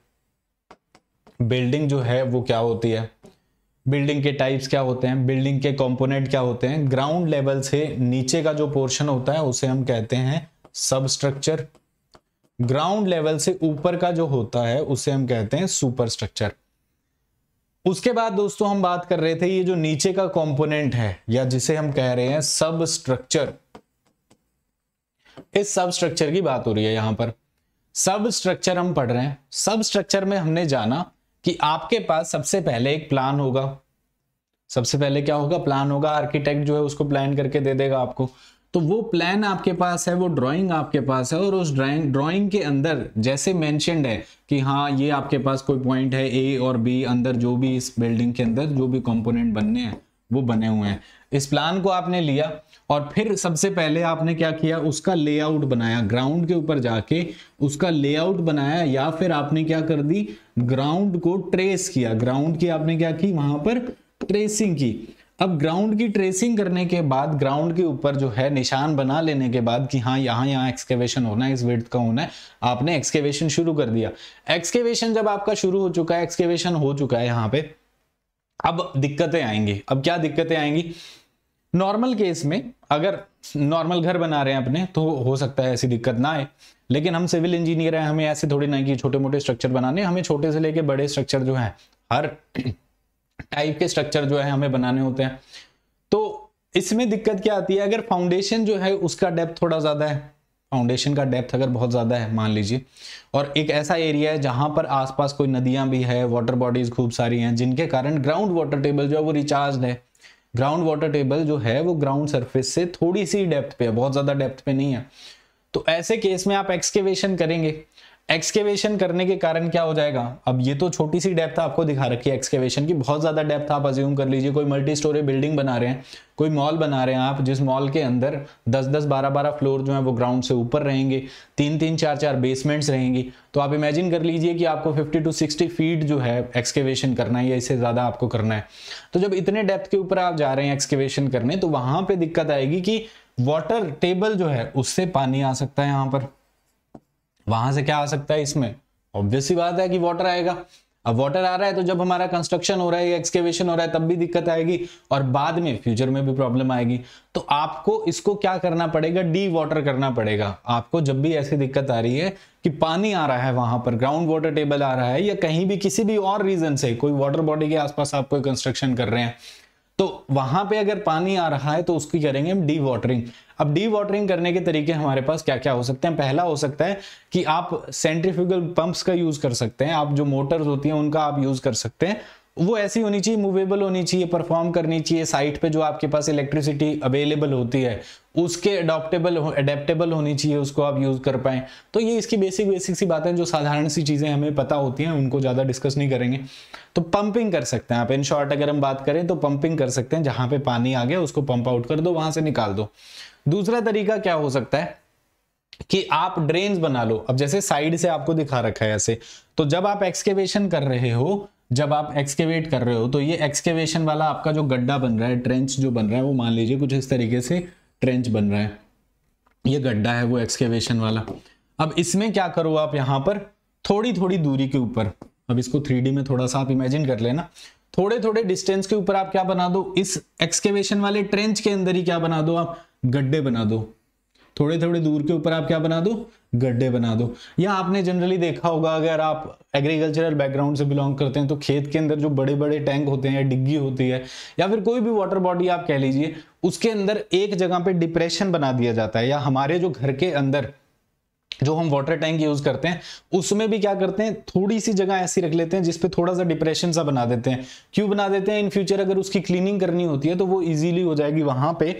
बिल्डिंग जो है वो क्या होती है बिल्डिंग के टाइप्स क्या होते हैं बिल्डिंग के कॉम्पोनेंट क्या होते हैं ग्राउंड लेवल से नीचे का जो पोर्शन होता है उसे हम कहते हैं सब स्ट्रक्चर ग्राउंड लेवल से ऊपर का जो होता है उसे हम कहते हैं सुपर स्ट्रक्चर उसके बाद दोस्तों हम बात कर रहे थे ये जो नीचे का कंपोनेंट है या जिसे हम कह रहे हैं सब स्ट्रक्चर इस सब स्ट्रक्चर की बात हो रही है यहां पर सब स्ट्रक्चर हम पढ़ रहे हैं सब स्ट्रक्चर में हमने जाना कि आपके पास सबसे पहले एक प्लान होगा सबसे पहले क्या होगा प्लान होगा आर्किटेक्ट जो है उसको प्लान करके दे देगा आपको तो वो प्लान आपके पास है वो ड्राइंग आपके पास है और उस ड्राइंग ड्राइंग के अंदर जैसे मैंशनड है कि हाँ ये आपके पास कोई पॉइंट है ए और बी अंदर जो भी इस बिल्डिंग के अंदर जो भी कंपोनेंट बनने हैं वो बने हुए हैं इस प्लान को आपने लिया और फिर सबसे पहले आपने क्या किया उसका लेआउट बनाया ग्राउंड के ऊपर जाके उसका लेआउट बनाया या फिर आपने क्या कर दी ग्राउंड को ट्रेस किया ग्राउंड की आपने क्या की वहां पर ट्रेसिंग की अब ग्राउंड की ट्रेसिंग करने के बाद ग्राउंड के ऊपर जो है निशान बना लेने के बाद कि हाँ यहाँ यहाँ एक्सकेवेशन होना है इस वेट का होना है आपने एक्सकेवेशन शुरू कर दिया एक्सकेवेशन जब आपका शुरू हो चुका है एक्सकेवेशन हो चुका है यहाँ पे अब दिक्कतें आएंगी अब क्या दिक्कतें आएंगी नॉर्मल केस में अगर नॉर्मल घर बना रहे हैं अपने तो हो सकता है ऐसी दिक्कत ना आए लेकिन हम सिविल इंजीनियर हैं हमें ऐसे थोड़ी ना कि छोटे मोटे स्ट्रक्चर बनाने हमें छोटे से लेके बड़े स्ट्रक्चर जो है हर टाइप के स्ट्रक्चर जो है हमें बनाने होते हैं तो इसमें दिक्कत क्या आती है अगर फाउंडेशन जो है उसका डेप्थ थोड़ा ज्यादा है फाउंडेशन का डेप्थ अगर बहुत ज़्यादा है मान लीजिए और एक ऐसा एरिया है जहाँ पर आसपास कोई नदियाँ भी है वाटर बॉडीज़ खूब सारी हैं जिनके कारण ग्राउंड वाटर टेबल जो है वो रिचार्ज है ग्राउंड वाटर टेबल जो है वो ग्राउंड सरफेस से थोड़ी सी डेप्थ पे है बहुत ज़्यादा डेप्थ पे नहीं है तो ऐसे केस में आप एक्सकेवेशन करेंगे एक्सकेवेशन करने के कारण क्या हो जाएगा अब ये तो छोटी सी डेप्थ आपको दिखा रखी है एक्सकेवेशन की बहुत ज़्यादा डेप्थ आप अज्यूम कर लीजिए कोई मल्टी स्टोरी बिल्डिंग बना रहे हैं कोई मॉल बना रहे हैं आप जिस मॉल के अंदर 10 10 12 12 फ्लोर जो है वो ग्राउंड से ऊपर रहेंगे तीन तीन चार चार बेसमेंट्स रहेंगी तो आप इमेजिन कर लीजिए कि आपको फिफ्टी टू सिक्सटी फीट जो है एक्सकेवेशन करना है या इससे ज़्यादा आपको करना है तो जब इतने डेप्थ के ऊपर आप जा रहे हैं एक्सकेवेशन करने तो वहां पर दिक्कत आएगी कि वाटर टेबल जो है उससे पानी आ सकता है यहाँ पर वहां से क्या आ सकता है इसमें ऑब्वियसली बात है कि वाटर आएगा अब वाटर आ रहा है तो जब हमारा कंस्ट्रक्शन हो रहा है एक्सकेवेशन हो रहा है तब भी दिक्कत आएगी और बाद में फ्यूचर में भी प्रॉब्लम आएगी तो आपको इसको क्या करना पड़ेगा डी वाटर करना पड़ेगा आपको जब भी ऐसी दिक्कत आ रही है कि पानी आ रहा है वहां पर ग्राउंड वाटर टेबल आ रहा है या कहीं भी किसी भी और रीजन से कोई वाटर बॉडी के आसपास आप कोई कंस्ट्रक्शन कर रहे हैं तो वहां पे अगर पानी आ रहा है तो उसकी करेंगे हम डी वाटरिंग अब डी वाटरिंग करने के तरीके हमारे पास क्या क्या हो सकते हैं पहला हो सकता है कि आप सेंट्रीफ्यूगल पंप्स का यूज कर सकते हैं आप जो मोटर्स होती हैं उनका आप यूज कर सकते हैं वो ऐसी होनी चाहिए मूवेबल होनी चाहिए परफॉर्म करनी चाहिए साइट पे जो आपके पास इलेक्ट्रिसिटी अवेलेबल होती है उसके अडोप्टेबल अडेप्टेबल होनी चाहिए उसको आप यूज़ कर पाए तो ये इसकी बेसिक बेसिक सी बातें जो साधारण सी चीज़ें हमें पता होती हैं उनको ज़्यादा डिस्कस नहीं करेंगे तो पंपिंग कर सकते हैं आप इन शॉर्ट अगर हम बात करें तो पंपिंग कर सकते हैं जहां पे पानी आ गया उसको पंप आउट कर दो वहां से निकाल दो दूसरा तरीका क्या हो सकता है कि आप ड्रेन बना लो अब जैसे साइड से आपको दिखा रखा है ऐसे तो जब आप एक्सकेवेशन कर रहे हो जब आप एक्सकेवेट कर रहे हो तो ये एक्सकेवेशन वाला आपका जो गड्ढा बन रहा है ट्रेंच जो बन रहा है वो मान लीजिए कुछ इस तरीके से ट्रेंच बन रहा है ये गड्ढा है वो एक्सकेवेशन वाला अब इसमें क्या करो आप यहां पर थोड़ी थोड़ी दूरी के ऊपर अब इसको थ्री में थोड़ा सा आप इमेजिन कर लेना थोड़े थोड़े डिस्टेंस के ऊपर आप क्या बना दो इस एक्सकेवेशन वाले ट्रेंच के अंदर ही क्या बना दो आप गड्ढे बना दो थोड़े थोड़े दूर के ऊपर आप क्या बना दो गड्ढे बना दो या आपने जनरली देखा होगा अगर आप एग्रीकल्चरल बैकग्राउंड से बिलोंग करते हैं तो खेत के अंदर जो बड़े बड़े टैंक होते हैं या डिग्गी होती है या फिर कोई भी वाटर बॉडी आप कह लीजिए उसके अंदर एक जगह पे डिप्रेशन बना दिया जाता है या हमारे जो घर के अंदर जो हम वाटर टैंक यूज करते हैं उसमें भी क्या करते हैं थोड़ी सी जगह ऐसी रख लेते हैं जिसपे थोड़ा सा डिप्रेशन सा बना देते हैं क्यों बना देते हैं इन फ्यूचर अगर उसकी क्लीनिंग करनी होती है तो वो इजीली हो जाएगी वहां पे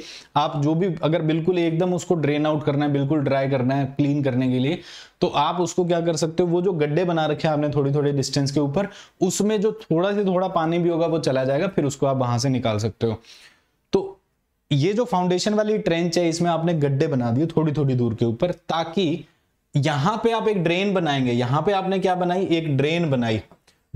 आप जो भी अगर बिल्कुल एकदम उसको ड्रेन आउट करना है बिल्कुल ड्राई करना है क्लीन करने के लिए तो आप उसको क्या कर सकते हो वो जो गड्ढे बना रखे हैं आपने थोड़ी थोड़ी डिस्टेंस के ऊपर उसमें जो थोड़ा से थोड़ा पानी भी होगा वो चला जाएगा फिर उसको आप वहां से निकाल सकते हो तो ये जो फाउंडेशन वाली ट्रेंच है इसमें आपने गड्ढे बना दिए थोड़ी थोड़ी दूर के ऊपर ताकि यहां पे आप एक ड्रेन बनाएंगे यहां पे आपने क्या बनाई एक ड्रेन बनाई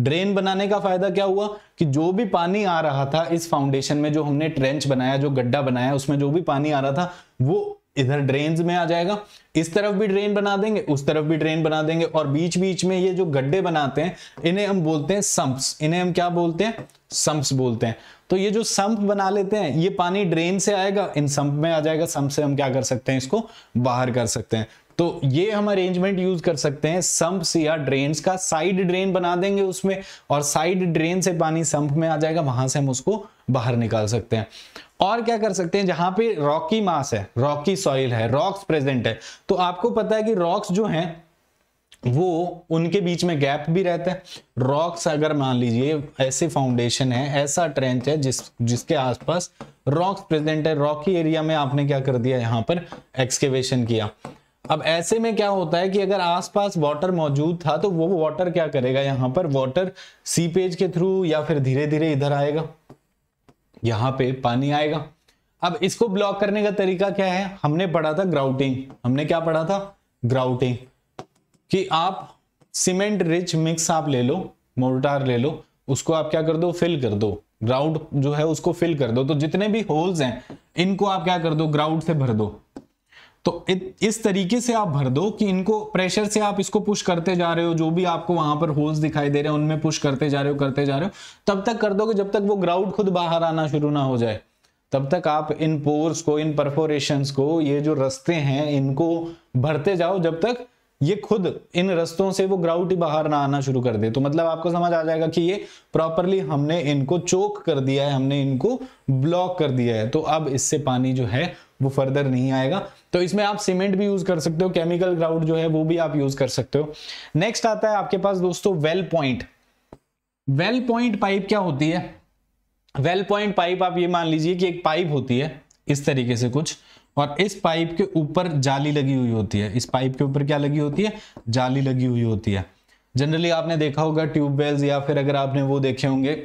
ड्रेन बनाने का फायदा क्या हुआ कि जो भी पानी आ रहा था इस फाउंडेशन में जो हमने ट्रेंच बनाया जो गड्ढा बनाया उसमें जो भी पानी आ रहा था वो इधर ड्रेन में आ जाएगा इस तरफ भी ड्रेन बना देंगे उस तरफ भी ड्रेन बना देंगे और बीच बीच में ये जो गड्ढे बनाते हैं इन्हें हम बोलते हैं सम्प्स इन्हें हम क्या बोलते हैं सम्प्स बोलते हैं तो ये जो संप बना लेते हैं ये पानी ड्रेन से आएगा इन संप में आ जाएगा संप से हम क्या कर सकते हैं इसको बाहर कर सकते हैं तो ये हम अरेंजमेंट यूज कर सकते हैं से या ड्रेन का साइड ड्रेन बना देंगे उसमें और साइड ड्रेन से पानी संप में आ जाएगा वहां से हम उसको बाहर निकाल सकते हैं और क्या कर सकते हैं जहां पे रॉकी मास है रॉकी सॉइल है रॉक्स प्रेजेंट है तो आपको पता है कि रॉक्स जो हैं वो उनके बीच में गैप भी रहता है रॉक्स अगर मान लीजिए ऐसे फाउंडेशन है ऐसा ट्रेंच है जिस जिसके आसपास रॉक्स प्रेजेंट है रॉकी एरिया में आपने क्या कर दिया यहाँ पर एक्सकेवेशन किया अब ऐसे में क्या होता है कि अगर आसपास वाटर मौजूद था तो वो वाटर क्या करेगा यहां पर वाटर सीपेज के थ्रू या फिर धीरे धीरे इधर आएगा यहाँ पे पानी आएगा अब इसको ब्लॉक करने का तरीका क्या है हमने पढ़ा था ग्राउटिंग हमने क्या पढ़ा था ग्राउटिंग कि आप सीमेंट रिच मिक्स आप ले लो मोर्टार ले लो उसको आप क्या कर दो फिल कर दो ग्राउंड जो है उसको फिल कर दो तो जितने भी होल्स हैं इनको आप क्या कर दो ग्राउंड से भर दो तो इस तरीके से आप भर दो कि इनको प्रेशर से आप इसको पुश करते जा रहे हो जो भी आपको वहां पर होल्स दिखाई दे रहे हैं उनमें पुश करते जा रहे हो करते जा रहे हो तब तक कर कि जब तक वो ग्राउंड खुद बाहर आना शुरू ना हो जाए तब तक आप इन पोर्स को इन परफोरेशन को ये जो रस्ते हैं इनको भरते जाओ जब तक ये खुद इन रस्तों से वो ग्राउट ही बाहर ना आना शुरू कर दे तो मतलब आपको समझ आ जाएगा कि ये प्रॉपरली हमने इनको चोक कर दिया है हमने इनको ब्लॉक कर दिया है तो अब इससे पानी जो है वो फर्दर नहीं आएगा तो इसमें आप सीमेंट भी यूज कर सकते हो केमिकल ग्राउंड जो है वो भी आप यूज कर सकते हो नेक्स्ट आता है आपके पास दोस्तों well point well point pipe क्या होती है वेल पॉइंट पाइप आप ये मान लीजिए कि एक पाइप होती है इस तरीके से कुछ और इस पाइप के ऊपर जाली लगी हुई होती है इस पाइप के ऊपर क्या लगी होती है जाली लगी हुई होती है जनरली आपने देखा होगा ट्यूबवेल्स या फिर अगर आपने वो देखे होंगे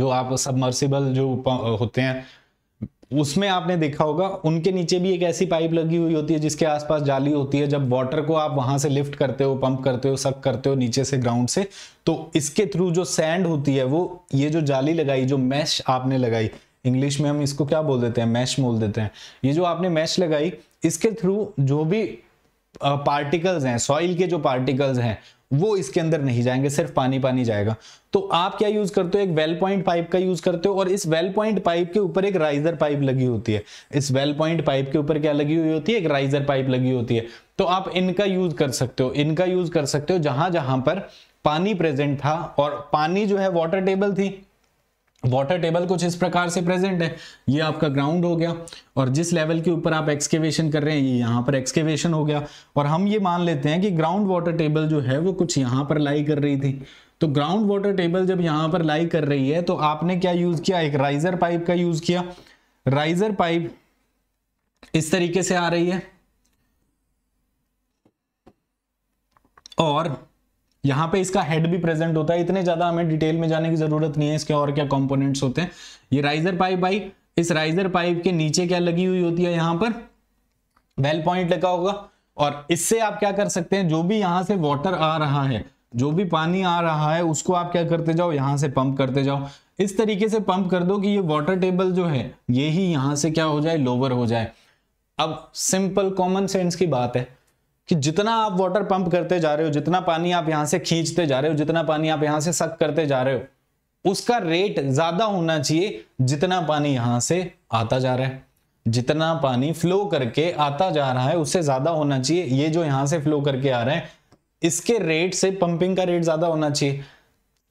जो आप सबमर्सिबल जो होते हैं उसमें आपने देखा होगा उनके नीचे भी एक ऐसी पाइप लगी हुई होती है जिसके आसपास जाली होती है जब वाटर को आप वहां से लिफ्ट करते हो पंप करते हो सक करते हो नीचे से ग्राउंड से तो इसके थ्रू जो सैंड होती है वो ये जो जाली लगाई जो मैश आपने लगाई इंग्लिश में हम इसको क्या बोल देते हैं मैश बोल देते हैं ये जो आपने मैश लगाई इसके थ्रू जो भी पार्टिकल्स हैं सॉइल के जो पार्टिकल्स हैं वो इसके अंदर नहीं जाएंगे सिर्फ पानी पानी जाएगा तो आप क्या यूज करते हो एक वेल पॉइंट पाइप का यूज करते हो और इस वेल पॉइंट पाइप के ऊपर एक राइजर पाइप लगी होती है इस वेल पॉइंट पाइप के ऊपर क्या लगी हुई होती है एक राइजर पाइप लगी होती है तो आप इनका यूज कर सकते हो इनका यूज कर सकते हो जहां जहां पर पानी प्रेजेंट था और पानी जो है वाटर टेबल थी वाटर टेबल कुछ इस प्रकार से प्रेजेंट है ये आपका ग्राउंड हो गया और जिस लेवल के ऊपर आप एक्सकेवेशन कर रहे हैं ये यहाँ पर एक्सकेवेशन हो गया और हम ये मान लेते हैं कि ग्राउंड वाटर टेबल जो है वो कुछ यहाँ पर लाई कर रही थी तो ग्राउंड वाटर टेबल जब यहाँ पर लाई कर रही है तो आपने क्या यूज़ किया एक राइजर पाइप का यूज़ किया राइजर पाइप इस तरीके से आ रही है और यहाँ पे इसका हेड भी प्रेजेंट होता है इतने ज्यादा हमें डिटेल में जाने की जरूरत नहीं है इसके और क्या कंपोनेंट्स होते हैं ये राइजर पाइप भाई इस राइजर पाइप के नीचे क्या लगी हुई होती है यहाँ पर वेल पॉइंट लगा होगा और इससे आप क्या कर सकते हैं जो भी यहाँ से वॉटर आ रहा है जो भी पानी आ रहा है उसको आप क्या करते जाओ यहाँ से पंप करते जाओ इस तरीके से पंप कर दो कि ये वाटर टेबल जो है ये ही यहाँ से क्या हो जाए लोवर हो जाए अब सिंपल कॉमन सेंस की बात है कि जितना आप वाटर पंप करते जा रहे हो जितना पानी आप यहां से खींचते जा रहे हो जितना पानी आप यहां से सक करते जा रहे हो उसका रेट ज्यादा होना चाहिए जितना पानी यहां से आता जा रहा है जितना पानी फ्लो करके आता जा रहा है उससे ज्यादा होना चाहिए ये जो यहां से फ्लो करके आ रहे हैं इसके रेट से पंपिंग का रेट ज्यादा होना चाहिए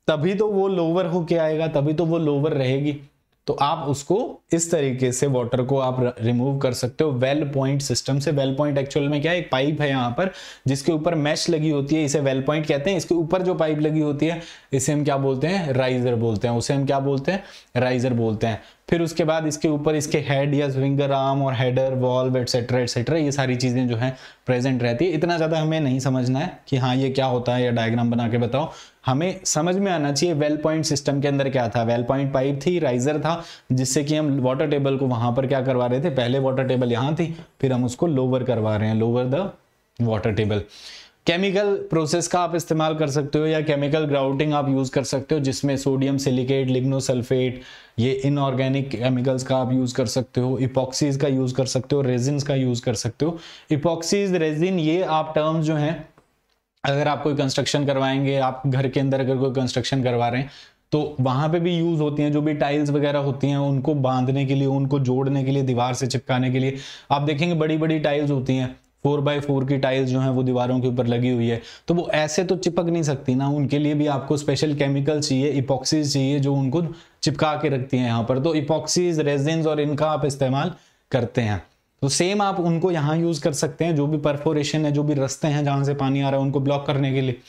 तभी तो वो लोवर होके आएगा तभी तो वो लोवर रहेगी तो आप उसको इस तरीके से वाटर को आप रिमूव कर सकते हो वेल पॉइंट सिस्टम से वेल पॉइंट एक्चुअल में क्या है एक पाइप है यहाँ पर जिसके ऊपर मैश लगी होती है इसे वेल पॉइंट कहते हैं इसके ऊपर जो पाइप लगी होती है इसे हम क्या बोलते हैं राइजर बोलते हैं उसे हम क्या बोलते हैं राइजर बोलते हैं फिर उसके बाद इसके ऊपर इसके हेड या स्विंगर आर्म और हेडर वॉल्व एटसेट्रा एटसेट्रा ये सारी चीज़ें जो है प्रेजेंट रहती है इतना ज़्यादा हमें नहीं समझना है कि हाँ ये क्या होता है या डायग्राम बना के बताओ हमें समझ में आना चाहिए वेल पॉइंट सिस्टम के अंदर क्या था वेल पॉइंट पाइप थी राइजर था जिससे कि हम वाटर टेबल को वहां पर क्या करवा रहे थे पहले वाटर टेबल यहाँ थी फिर हम उसको लोवर करवा रहे हैं lower the water table chemical process का आप इस्तेमाल कर सकते हो या केमिकल ग्राउटिंग आप यूज़ कर सकते हो जिसमें सोडियम सिलिकेट लिग्नोसल्फेट ये इनऑर्गेनिक केमिकल्स का आप यूज़ कर सकते हो इपॉक्सीज का यूज़ कर सकते हो रेजिन का यूज़ कर सकते हो इपॉक्सीज रेजिन ये आप टर्म्स जो हैं अगर आप कोई कंस्ट्रक्शन करवाएंगे आप घर के अंदर अगर कोई कंस्ट्रक्शन करवा रहे हैं तो वहां पे भी यूज होती हैं जो भी टाइल्स वगैरह होती हैं उनको बांधने के लिए उनको जोड़ने के लिए दीवार से चिपकाने के लिए आप देखेंगे बड़ी बड़ी टाइल्स होती हैं फोर बाय फोर की टाइल्स जो है वो दीवारों के ऊपर लगी हुई है तो वो ऐसे तो चिपक नहीं सकती ना उनके लिए भी आपको स्पेशल केमिकल चाहिए इपॉक्सीज चाहिए जो उनको चिपका के रखती है यहाँ पर तो इपॉक्सीज रेजिन और इनका आप इस्तेमाल करते हैं तो सेम आप उनको यहाँ यूज कर सकते हैं जो भी परफोरेशन है जो भी रस्ते हैं जहां से पानी आ रहा है उनको ब्लॉक करने के लिए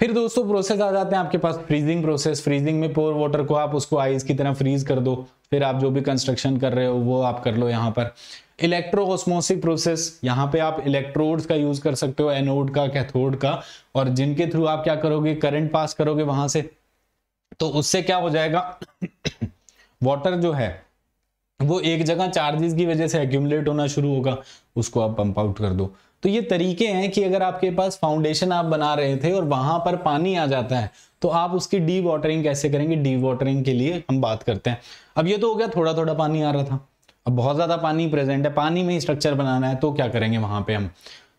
फिर दोस्तों प्रोसेस आ जाते हैं आपके पास फ्रीजिंग प्रोसेस फ्रीजिंग में पोर वाटर को आप उसको आइस की तरह फ्रीज कर दो फिर आप जो भी कंस्ट्रक्शन कर रहे हो वो आप कर लो यहाँ पर ऑस्मोसिक प्रोसेस यहाँ पे आप इलेक्ट्रोड्स का यूज कर सकते हो एनोड का कैथोड का और जिनके थ्रू आप क्या करोगे करंट पास करोगे वहां से तो उससे क्या हो जाएगा वाटर जो है वो एक जगह चार्जेस की वजह से एक्यूमलेट होना शुरू होगा उसको आप पंप आउट कर दो तो ये तरीके हैं कि अगर आपके पास फाउंडेशन आप बना रहे थे और वहां पर पानी आ जाता है तो आप उसकी डी वाटरिंग कैसे करेंगे डी वाटरिंग के लिए हम बात करते हैं अब ये तो हो गया थोड़ा थोड़ा पानी आ रहा था अब बहुत ज़्यादा पानी प्रेजेंट है पानी में ही स्ट्रक्चर बनाना है तो क्या करेंगे वहां पे हम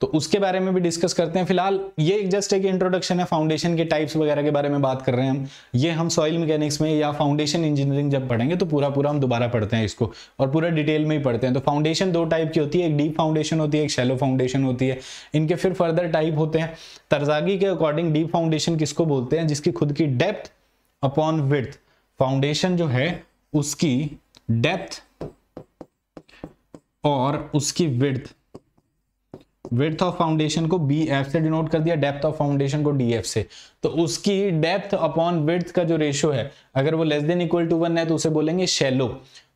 तो उसके बारे में भी डिस्कस करते हैं फिलहाल ये जस्ट एक इंट्रोडक्शन है फाउंडेशन के टाइप्स वगैरह के बारे में बात कर रहे हैं हम ये हम सॉइल मैकेनिक्स में या फाउंडेशन इंजीनियरिंग जब पढ़ेंगे तो पूरा पूरा हम दोबारा पढ़ते हैं इसको और पूरा डिटेल में ही पढ़ते हैं तो फाउंडेशन दो टाइप की होती है एक डीप फाउंडेशन होती है एक शेलो फाउंडेशन होती है इनके फिर फर्दर टाइप होते हैं तरजागी के अकॉर्डिंग डीप फाउंडेशन किसको बोलते हैं जिसकी खुद की डेप्थ अपॉन विथ फाउंडेशन जो है उसकी डेप्थ और उसकी विथ विथ ऑफ फाउंडेशन को बी एफ से डिनोट कर दिया डेप्थ ऑफ फाउंडेशन को डी एफ से तो उसकी डेप्थ अपॉन विथ का जो रेशियो है अगर वो less than equal to one है तो उसे बोलेंगे शेलो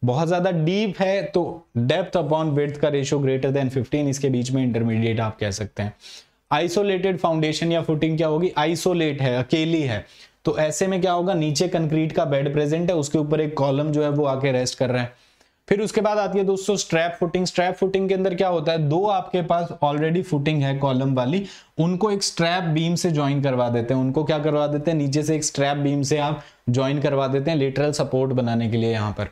बहुत ज्यादा डीप है तो डेप्थ अपॉन विथ का रेशियो ग्रेटर देन 15 इसके बीच में इंटरमीडिएट आप कह सकते हैं आइसोलेटेड फाउंडेशन या फुटिंग क्या होगी आइसोलेट है अकेली है तो ऐसे में क्या होगा नीचे कंक्रीट का बेड प्रेजेंट है उसके ऊपर एक कॉलम जो है वो आके रेस्ट कर रहा है फिर उसके बाद आती है दोस्तों स्ट्रैप फुटिंग स्ट्रैप फुटिंग के अंदर क्या होता है दो आपके पास ऑलरेडी फुटिंग है कॉलम वाली उनको एक स्ट्रैप बीम से ज्वाइन करवा देते हैं उनको क्या करवा देते हैं नीचे से एक स्ट्रैप बीम से आप ज्वाइन करवा देते हैं लेटरल सपोर्ट बनाने के लिए यहाँ पर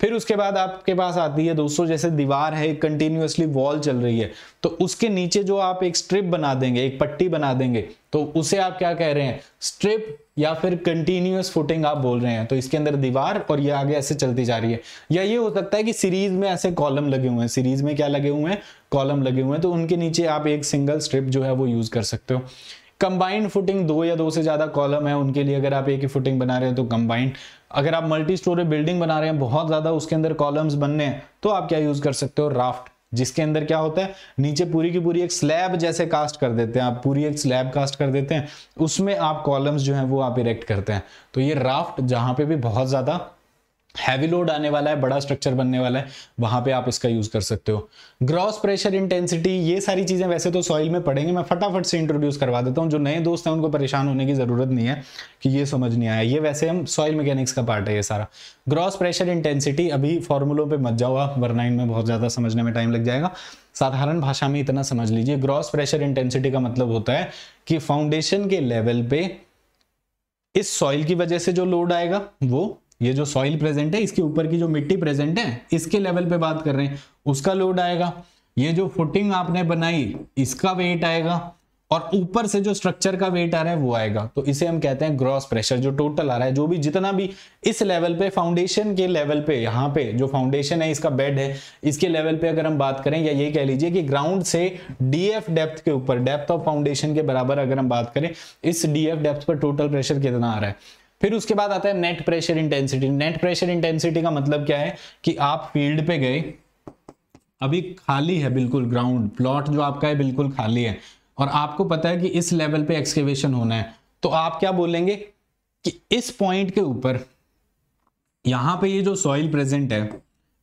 फिर उसके बाद आपके पास आती है दोस्तों जैसे दीवार है कंटिन्यूसली वॉल चल रही है तो उसके नीचे जो आप एक स्ट्रिप बना देंगे एक पट्टी बना देंगे तो उसे आप क्या कह रहे हैं स्ट्रिप या फिर कंटिन्यूस फुटिंग आप बोल रहे हैं तो इसके अंदर दीवार और ये आगे ऐसे चलती जा रही है या ये हो सकता है कि सीरीज में ऐसे कॉलम लगे हुए हैं सीरीज में क्या लगे हुए हैं कॉलम लगे हुए हैं तो उनके नीचे आप एक सिंगल स्ट्रिप जो है वो यूज कर सकते हो कंबाइंड फुटिंग दो या दो से ज़्यादा कॉलम है उनके लिए अगर आप एक ही फुटिंग बना रहे हैं तो कंबाइंड अगर आप मल्टी स्टोरी बिल्डिंग बना रहे हैं बहुत ज़्यादा उसके अंदर कॉलम्स बनने हैं तो आप क्या यूज़ कर सकते हो राफ्ट जिसके अंदर क्या होता है नीचे पूरी की पूरी एक स्लैब जैसे कास्ट कर देते हैं आप पूरी एक स्लैब कास्ट कर देते हैं उसमें आप कॉलम्स जो हैं वो आप इरेक्ट करते हैं तो ये राफ्ट जहां पे भी बहुत ज़्यादा हैवी लोड आने वाला है बड़ा स्ट्रक्चर बनने वाला है वहां पे आप इसका यूज कर सकते हो ग्रॉस प्रेशर इंटेंसिटी ये सारी चीजें वैसे तो सॉइल में पड़ेंगे मैं फटाफट से इंट्रोड्यूस करवा देता हूँ जो नए दोस्त हैं उनको परेशान होने की जरूरत नहीं है कि ये समझ नहीं आया ये वैसे हम सॉइल मैकेनिक्स का पार्ट है ये सारा ग्रॉस प्रेशर इंटेंसिटी अभी फॉर्मुलों पर मत जाओ आप वर्नाइन में बहुत ज्यादा समझने में टाइम लग जाएगा साधारण भाषा में इतना समझ लीजिए ग्रॉस प्रेशर इंटेंसिटी का मतलब होता है कि फाउंडेशन के लेवल पे इस सॉइल की वजह से जो लोड आएगा वो ये जो सॉइल प्रेजेंट है इसके ऊपर की जो मिट्टी प्रेजेंट है इसके लेवल पे बात कर रहे हैं उसका लोड आएगा ये जो फुटिंग आपने बनाई इसका वेट आएगा और ऊपर से जो स्ट्रक्चर का वेट आ रहा है वो आएगा तो इसे हम कहते हैं ग्रॉस प्रेशर जो टोटल आ रहा है जो भी जितना भी इस लेवल पे फाउंडेशन के लेवल पे यहाँ पे जो फाउंडेशन है इसका बेड है इसके लेवल पे अगर हम बात करें या ये कह लीजिए कि ग्राउंड से डीएफ डेप्थ के ऊपर डेप्थ ऑफ फाउंडेशन के बराबर अगर हम बात करें इस डीएफ डेप्थ पर टोटल प्रेशर कितना आ रहा है फिर उसके बाद आता है net pressure intensity net pressure intensity का मतलब क्या है कि आप फील्ड पे गए अभी खाली है बिल्कुल ग्राउंड प्लॉट जो आपका है बिल्कुल खाली है और आपको पता है कि इस लेवल पे एक्सकेवेशन होना है तो आप क्या बोलेंगे कि इस पॉइंट के ऊपर यहां पे ये जो सॉइल प्रेजेंट है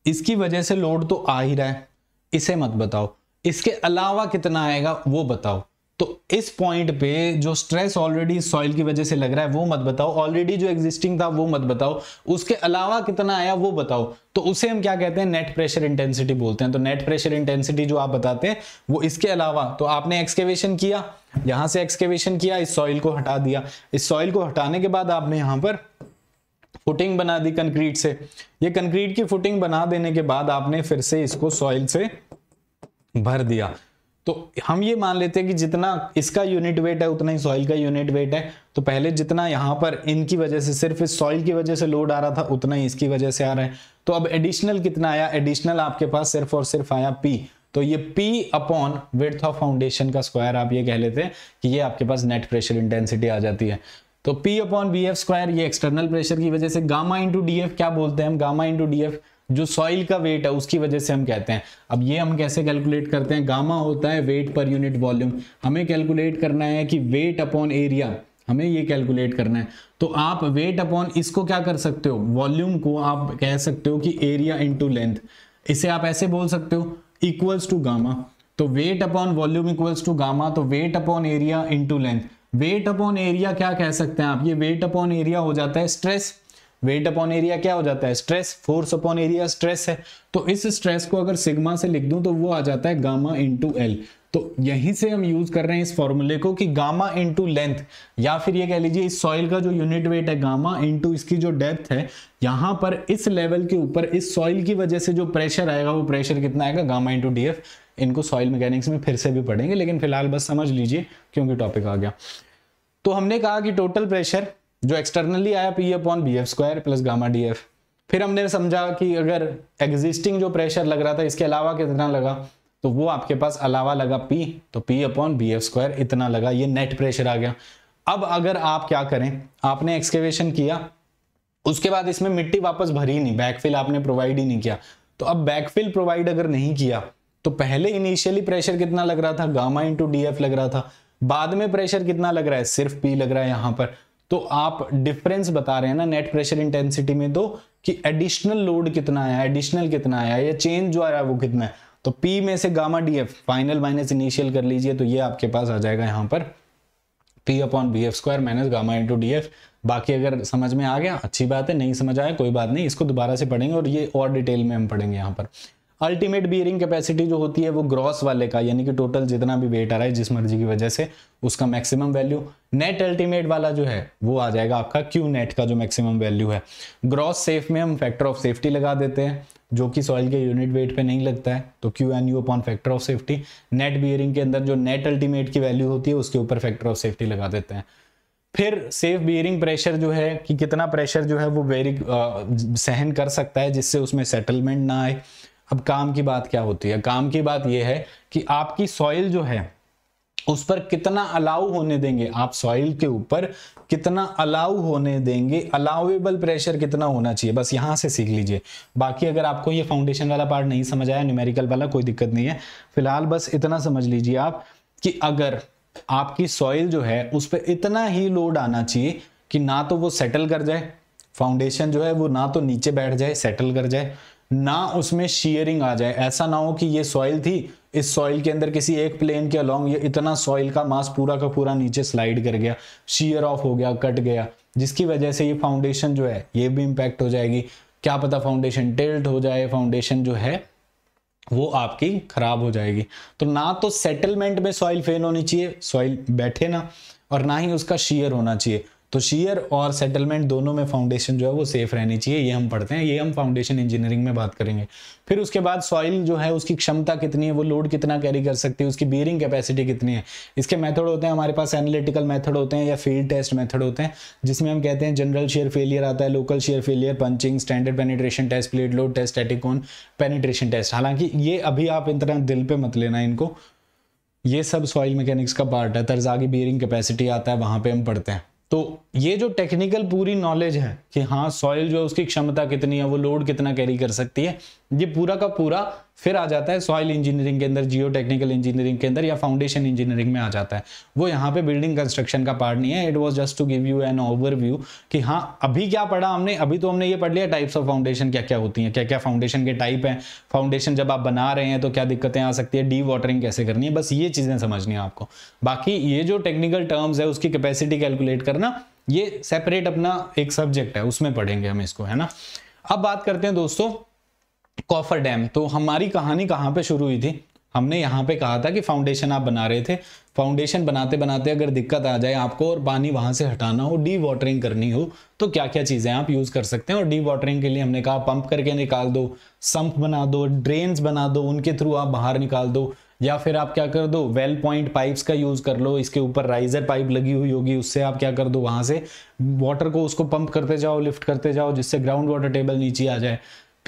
इसकी वजह से लोड तो आ ही रहा है इसे मत बताओ इसके अलावा कितना आएगा वो बताओ तो इस पॉइंट पे जो स्ट्रेस ऑलरेडी सॉइल की वजह से लग रहा है वो मत बताओ ऑलरेडी जो एग्जिस्टिंग था वो मत बताओ उसके अलावा कितना आया वो बताओ तो उसे हम क्या कहते हैं नेट प्रेशर इंटेंसिटी बोलते हैं तो नेट प्रेशर इंटेंसिटी जो आप बताते हैं वो इसके अलावा तो आपने एक्सकेवेशन किया यहां से एक्सकेवेशन किया इस सॉइल को हटा दिया इस सॉइल को हटाने के बाद आपने यहां पर फुटिंग बना दी कंक्रीट से ये कंक्रीट की फुटिंग बना देने के बाद आपने फिर से इसको सॉइल से भर दिया तो हम ये मान लेते हैं कि जितना इसका यूनिट वेट है उतना ही सॉइल का यूनिट वेट है तो पहले जितना यहाँ पर इनकी वजह से सिर्फ इस सॉइल की वजह से लोड आ रहा था उतना ही इसकी वजह से आ रहा है तो अब एडिशनल कितना आया एडिशनल आपके पास सिर्फ और सिर्फ आया पी तो ये P upon width of foundation का स्क्वायर आप ये कह लेते हैं कि ये आपके पास नेट प्रेशर इंटेंसिटी आ जाती है तो P upon B F square ये एक्सटर्नल प्रेशर की वजह से गामा इंटू डी एफ क्या बोलते हैं हम गामा इंटू डी जो सॉइल का वेट है उसकी वजह से हम कहते हैं अब ये हम कैसे कैलकुलेट करते हैं गामा होता है वेट पर यूनिट वॉल्यूम हमें कैलकुलेट करना है कि वेट अपॉन एरिया हमें ये कैलकुलेट करना है तो आप वेट अपॉन इसको क्या कर सकते हो वॉल्यूम को आप कह सकते हो कि एरिया इंटू लेंथ इसे आप ऐसे बोल सकते हो इक्वल्स टू गामा तो weight upon volume equals to gamma तो weight upon area into length weight upon area क्या कह सकते हैं आप ये वेट अपॉन एरिया हो जाता है स्ट्रेस वेट अपॉन एरिया क्या हो जाता है stress force upon area stress है तो इस स्ट्रेस को अगर सिग्मा से लिख दूं तो वो आ जाता है गामा इंटू एल तो यहीं से हम यूज कर रहे हैं इस फॉर्मूले को कि गामा इंटू लेंथ या फिर ये कह लीजिए इस सॉइल का जो यूनिट वेट है गामा इंटू इसकी जो डेप्थ है यहां पर इस लेवल के ऊपर इस सॉइल की वजह से जो प्रेशर आएगा वो प्रेशर कितना आएगा गामा इंटू डी इनको सॉइल मैकेनिक्स में फिर से भी पढ़ेंगे लेकिन फिलहाल बस समझ लीजिए क्योंकि टॉपिक आ गया तो हमने कहा कि टोटल प्रेशर जो एक्सटर्नली आया P upon B F square plus gamma D F फिर हमने समझा कि अगर एग्जिस्टिंग जो प्रेशर लग रहा था इसके अलावा कितना लगा तो वो आपके पास अलावा लगा पी तो P upon B F square इतना लगा ये नेट प्रेशर आ गया अब अगर आप क्या करें आपने एक्सकेवेशन किया उसके बाद इसमें मिट्टी वापस भरी नहीं बैकफिल आपने प्रोवाइड ही नहीं किया तो अब बैकफिल प्रोवाइड अगर नहीं किया तो पहले इनिशियली प्रेशर कितना लग रहा था गामा इंटू डी एफ लग रहा था बाद में प्रेशर कितना लग रहा है सिर्फ पी लग रहा है यहां पर तो आप डिफरेंस बता रहे हैं ना नेट प्रेशर इंटेंसिटी में दो तो कि एडिशनल लोड कितना आया एडिशनल कितना आया या चेंज जो आ रहा है वो कितना है तो पी में से gamma D F final minus initial कर लीजिए तो ये आपके पास आ जाएगा यहां पर P upon B F square minus gamma into D F बाकी अगर समझ में आ गया अच्छी बात है नहीं समझ आया कोई बात नहीं इसको दोबारा से पढ़ेंगे और ये और डिटेल में हम पढ़ेंगे यहां पर अल्टीमेट बियरिंग कैपेसिटी जो होती है वो ग्रॉस वाले का यानी कि टोटल जितना भी वेट आ रहा है जिस मर्जी की वजह से उसका मैक्सिमम वैल्यू नेट अल्टीमेट वाला जो है वो आ जाएगा आपका क्यू नेट का जो मैक्सिमम वैल्यू है ग्रॉस सेफ में हम फैक्टर ऑफ सेफ्टी लगा देते हैं जो कि सॉइल के यूनिट वेट पे नहीं लगता है तो Q N U upon factor of safety net bearing के अंदर जो नेट अल्टीमेट की वैल्यू होती है उसके ऊपर फैक्टर ऑफ सेफ्टी लगा देते हैं फिर सेफ बियरिंग प्रेशर जो है कि कितना प्रेशर जो है वो वेरी सहन कर सकता है जिससे उसमें सेटलमेंट ना आए अब काम की बात क्या होती है काम की बात यह है कि आपकी सॉइल जो है उस पर कितना अलाउ होने देंगे आप सॉइल के ऊपर कितना अलाउ होने देंगे अलाउेबल प्रेशर कितना होना चाहिए बस यहां से सीख लीजिए बाकी अगर आपको ये फाउंडेशन वाला पार्ट नहीं समझ आया न्यूमेरिकल वाला कोई दिक्कत नहीं है फिलहाल बस इतना समझ लीजिए आप कि अगर आपकी सॉइल जो है उस पर इतना ही लोड आना चाहिए कि ना तो वो सेटल कर जाए फाउंडेशन जो है वो ना तो नीचे बैठ जाए सेटल कर जाए ना उसमें शेयरिंग आ जाए ऐसा ना हो कि ये सॉइल थी इस सॉइल के अंदर किसी एक प्लेन के अलॉन्ग ये इतना सॉइल का मास पूरा का पूरा नीचे स्लाइड कर गया शेयर ऑफ हो गया कट गया जिसकी वजह से ये फाउंडेशन जो है ये भी इंपैक्ट हो जाएगी क्या पता फाउंडेशन टेल्ट हो जाए फाउंडेशन जो है वो आपकी खराब हो जाएगी तो ना तो सेटलमेंट में सॉइल फेल होनी चाहिए सॉइल बैठे ना और ना ही उसका शेयर होना चाहिए तो शेयर और सेटलमेंट दोनों में फाउंडेशन जो है वो सेफ रहनी चाहिए ये हम पढ़ते हैं ये हम फाउंडेशन इंजीनियरिंग में बात करेंगे फिर उसके बाद सॉइल जो है उसकी क्षमता कितनी है वो लोड कितना कैरी कर सकती है उसकी बियरिंग कैपेसिटी कितनी है इसके मेथड होते हैं हमारे पास एनालिटिकल मेथड होते हैं या फील्ड टेस्ट मेथड होते हैं जिसमें हम कहते हैं जनरल शेयर फेलियर आता है local shear failure punching standard penetration test plate load test एटिकॉन पेनिट्रेशन टेस्ट हालांकि ये अभी आप इतना दिल पर मत लेना इनको ये सब सॉइल मैकेनिक्स का पार्ट है तर्जागी बियरिंग कैपेसिटी आता है वहाँ पर हम पढ़ते हैं तो ये जो टेक्निकल पूरी नॉलेज है कि हाँ सॉइल जो है उसकी क्षमता कितनी है वो लोड कितना कैरी कर सकती है ये पूरा का पूरा फिर आ जाता है सॉइल इंजीनियरिंग के अंदर जियो टेक्निकल इंजीनियरिंग के अंदर या फाउंडेशन इंजीनियरिंग में आ जाता है वो यहाँ पे बिल्डिंग कंस्ट्रक्शन का पार्ट नहीं है it was just to give you an overview कि हाँ अभी क्या पढ़ा हमने अभी तो हमने ये पढ़ लिया टाइप्स ऑफ फाउंडेशन क्या क्या होती हैं क्या क्या फाउंडेशन के टाइप हैं फाउंडेशन जब आप बना रहे हैं तो क्या दिक्कतें आ सकती है डी वाटरिंग कैसे करनी है बस ये चीज़ें समझनी है आपको बाकी ये जो टेक्निकल टर्म्स है उसकी कैपेसिटी कैलकुलेट करना ये सेपरेट अपना एक सब्जेक्ट है उसमें पढ़ेंगे हम इसको है ना अब बात करते हैं दोस्तों कॉफर डैम तो हमारी कहानी कहाँ पे शुरू हुई थी हमने यहाँ पे कहा था कि फाउंडेशन आप बना रहे थे फाउंडेशन बनाते बनाते अगर दिक्कत आ जाए आपको और पानी वहाँ से हटाना हो डी वाटरिंग करनी हो तो क्या क्या चीज़ें आप यूज़ कर सकते हैं और डी वाटरिंग के लिए हमने कहा पंप करके निकाल दो संप बना दो ड्रेन्स बना दो उनके थ्रू आप बाहर निकाल दो या फिर आप क्या कर दो वेल पॉइंट पाइप्स का यूज़ कर लो इसके ऊपर राइजर पाइप लगी हुई होगी उससे आप क्या कर दो वहाँ से वाटर को उसको पंप करते जाओ लिफ्ट करते जाओ जिससे ग्राउंड वाटर टेबल नीचे आ जाए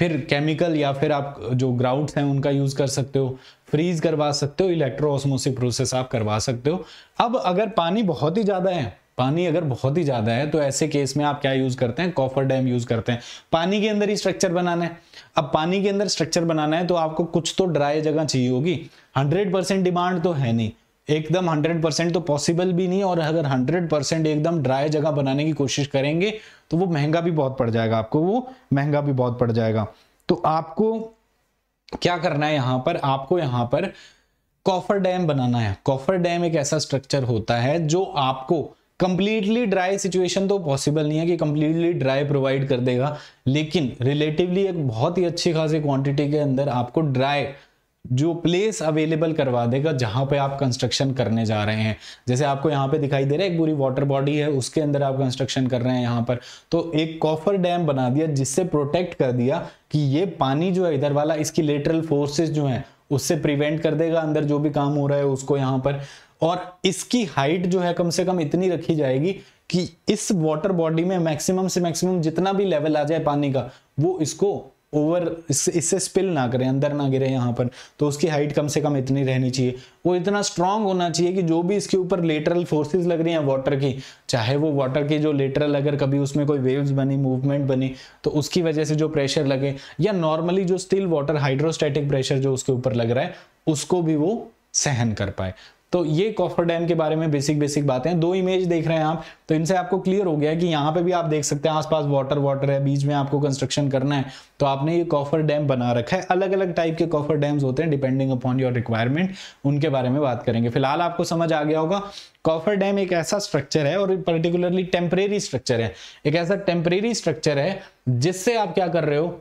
फिर केमिकल या फिर आप जो ग्राउंड्स हैं उनका यूज़ कर सकते हो फ्रीज करवा सकते हो इलेक्ट्रोऑस्मोसिक प्रोसेस आप करवा सकते हो अब अगर पानी बहुत ही ज़्यादा है पानी अगर बहुत ही ज़्यादा है तो ऐसे केस में आप क्या यूज़ करते हैं कॉफर डैम यूज़ करते हैं पानी के अंदर ही स्ट्रक्चर बनाना है अब पानी के अंदर स्ट्रक्चर बनाना है तो आपको कुछ तो ड्राई जगह चाहिए होगी हंड्रेड परसेंट डिमांड तो है नहीं एकदम 100 परसेंट तो पॉसिबल भी नहीं और अगर 100 परसेंट एकदम ड्राई जगह बनाने की कोशिश करेंगे तो वो महंगा भी बहुत पड़ जाएगा आपको वो महंगा भी बहुत पड़ जाएगा तो आपको क्या करना है यहाँ पर आपको यहाँ पर कॉफर डैम बनाना है कॉफर डैम एक ऐसा स्ट्रक्चर होता है जो आपको कंप्लीटली ड्राई सिचुएशन तो पॉसिबल नहीं है कि कंप्लीटली ड्राई प्रोवाइड कर देगा लेकिन रिलेटिवली एक बहुत ही अच्छी खासी क्वांटिटी के अंदर आपको ड्राई जो प्लेस अवेलेबल करवा देगा जहां पे आप कंस्ट्रक्शन करने जा रहे हैं जैसे आपको यहाँ पे दिखाई दे रहा है एक पूरी वाटर बॉडी है उसके अंदर आप कंस्ट्रक्शन कर रहे हैं यहाँ पर तो एक कॉफर डैम बना दिया जिससे प्रोटेक्ट कर दिया कि ये पानी जो है इधर वाला इसकी लेटरल फोर्सेस जो है उससे प्रिवेंट कर देगा अंदर जो भी काम हो रहा है उसको यहाँ पर और इसकी हाइट जो है कम से कम इतनी रखी जाएगी कि इस वाटर बॉडी में मैक्सिमम से मैक्सिमम जितना भी लेवल आ जाए पानी का वो इसको ओवर इससे स्पिल ना करें अंदर ना गिरे यहाँ पर तो उसकी हाइट कम से कम इतनी रहनी चाहिए वो इतना स्ट्रांग होना चाहिए कि जो भी इसके ऊपर लेटरल फोर्सेस लग रही हैं वाटर की चाहे वो वाटर की जो लेटरल अगर कभी उसमें कोई वेव्स बनी मूवमेंट बनी तो उसकी वजह से जो प्रेशर लगे या नॉर्मली जो स्टिल वाटर हाइड्रोस्टेटिक प्रेशर जो उसके ऊपर लग रहा है उसको भी वो सहन कर पाए तो ये कॉफर डैम के बारे में बेसिक बेसिक बातें दो इमेज देख रहे हैं आप तो इनसे आपको क्लियर हो गया कि यहाँ पे भी आप देख सकते हैं आसपास वाटर वाटर है बीच में आपको कंस्ट्रक्शन करना है तो आपने ये कॉफर डैम बना रखा है अलग अलग टाइप के कॉफर डैम्स होते हैं डिपेंडिंग अपॉन योर रिक्वायरमेंट उनके बारे में बात करेंगे फिलहाल आपको समझ आ गया होगा कॉफर डैम एक ऐसा स्ट्रक्चर है और पर्टिकुलरली टेम्परेरी स्ट्रक्चर है एक ऐसा टेम्परेरी स्ट्रक्चर है जिससे आप क्या कर रहे हो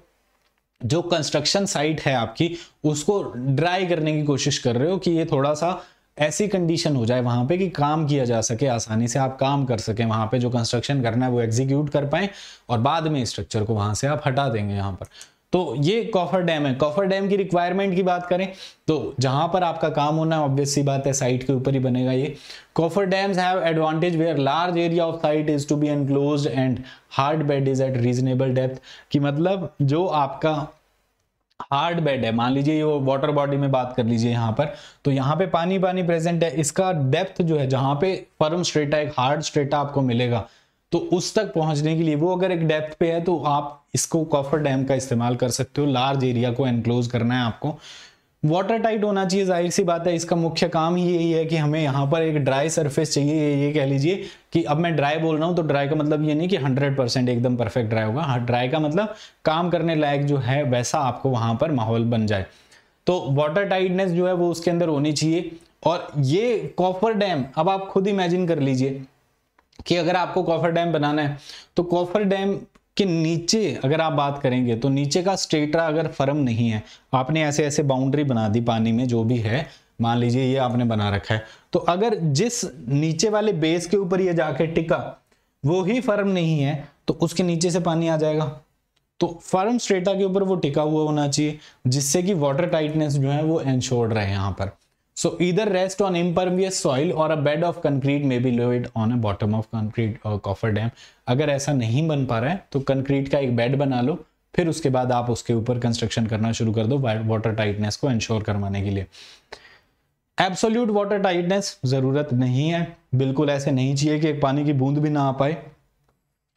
जो कंस्ट्रक्शन साइट है आपकी उसको ड्राई करने की कोशिश कर रहे हो कि ये थोड़ा सा ऐसी कंडीशन हो जाए वहां पे कि काम किया जा सके आसानी से आप काम कर सके वहां पे जो कंस्ट्रक्शन करना है वो एग्जीक्यूट कर पाए और बाद में स्ट्रक्चर को वहां से आप हटा देंगे यहाँ पर तो ये कॉफर डैम है कॉफर डैम की रिक्वायरमेंट की बात करें तो जहां पर आपका काम होना है ऑब्वियसली बात है साइट के ऊपर ही बनेगा ये coffer dams have advantage where large area of site is to be enclose and hard bed is at reasonable depth कि मतलब जो आपका हार्ड बेड है मान लीजिए वो वाटर बॉडी में बात कर लीजिए यहाँ पर तो यहाँ पे पानी पानी प्रेजेंट है इसका डेप्थ जो है जहां पे फर्म स्ट्रेटा एक हार्ड स्ट्रेटा आपको मिलेगा तो उस तक पहुंचने के लिए वो अगर एक डेप्थ पे है तो आप इसको कॉफर डैम का इस्तेमाल कर सकते हो लार्ज एरिया को एनक्लोज करना है आपको वाटर टाइट होना चाहिए जाहिर सी बात है इसका मुख्य काम ही यही है कि हमें यहाँ पर एक ड्राई सरफेस चाहिए ये कह लीजिए कि अब मैं ड्राई बोल रहा हूँ तो ड्राई का मतलब ये नहीं कि 100 परसेंट एकदम परफेक्ट ड्राई होगा हाँ ड्राई का मतलब काम करने लायक जो है वैसा आपको वहाँ पर माहौल बन जाए तो वाटर टाइटनेस जो है वो उसके अंदर होनी चाहिए और ये कॉफर डैम अब आप खुद इमेजिन कर लीजिए कि अगर आपको कॉफर डैम बनाना है तो कॉफर डैम कि नीचे अगर आप बात करेंगे तो नीचे का स्टेटरा अगर फर्म नहीं है आपने ऐसे ऐसे बाउंड्री बना दी पानी में जो भी है मान लीजिए ये आपने बना रखा है तो अगर जिस नीचे वाले बेस के ऊपर ये जाके टिका वो ही फर्म नहीं है तो उसके नीचे से पानी आ जाएगा तो फर्म स्ट्रेटा के ऊपर वो टिका हुआ होना चाहिए जिससे कि वाटर टाइटनेस जो है वो इंश्योर्ड रहे यहाँ पर सो इधर रेस्ट ऑन इम्परवियस सॉइल और अ बेड ऑफ कंक्रीट में be laid on a bottom of concrete coffer dam अगर ऐसा नहीं बन पा रहा है तो कंक्रीट का एक बेड बना लो फिर उसके बाद आप उसके ऊपर कंस्ट्रक्शन करना शुरू कर दो वाटर टाइटनेस को इंश्योर करवाने के लिए एब्सोल्यूट वाटर टाइटनेस जरूरत नहीं है बिल्कुल ऐसे नहीं चाहिए कि एक पानी की बूंद भी ना आ पाए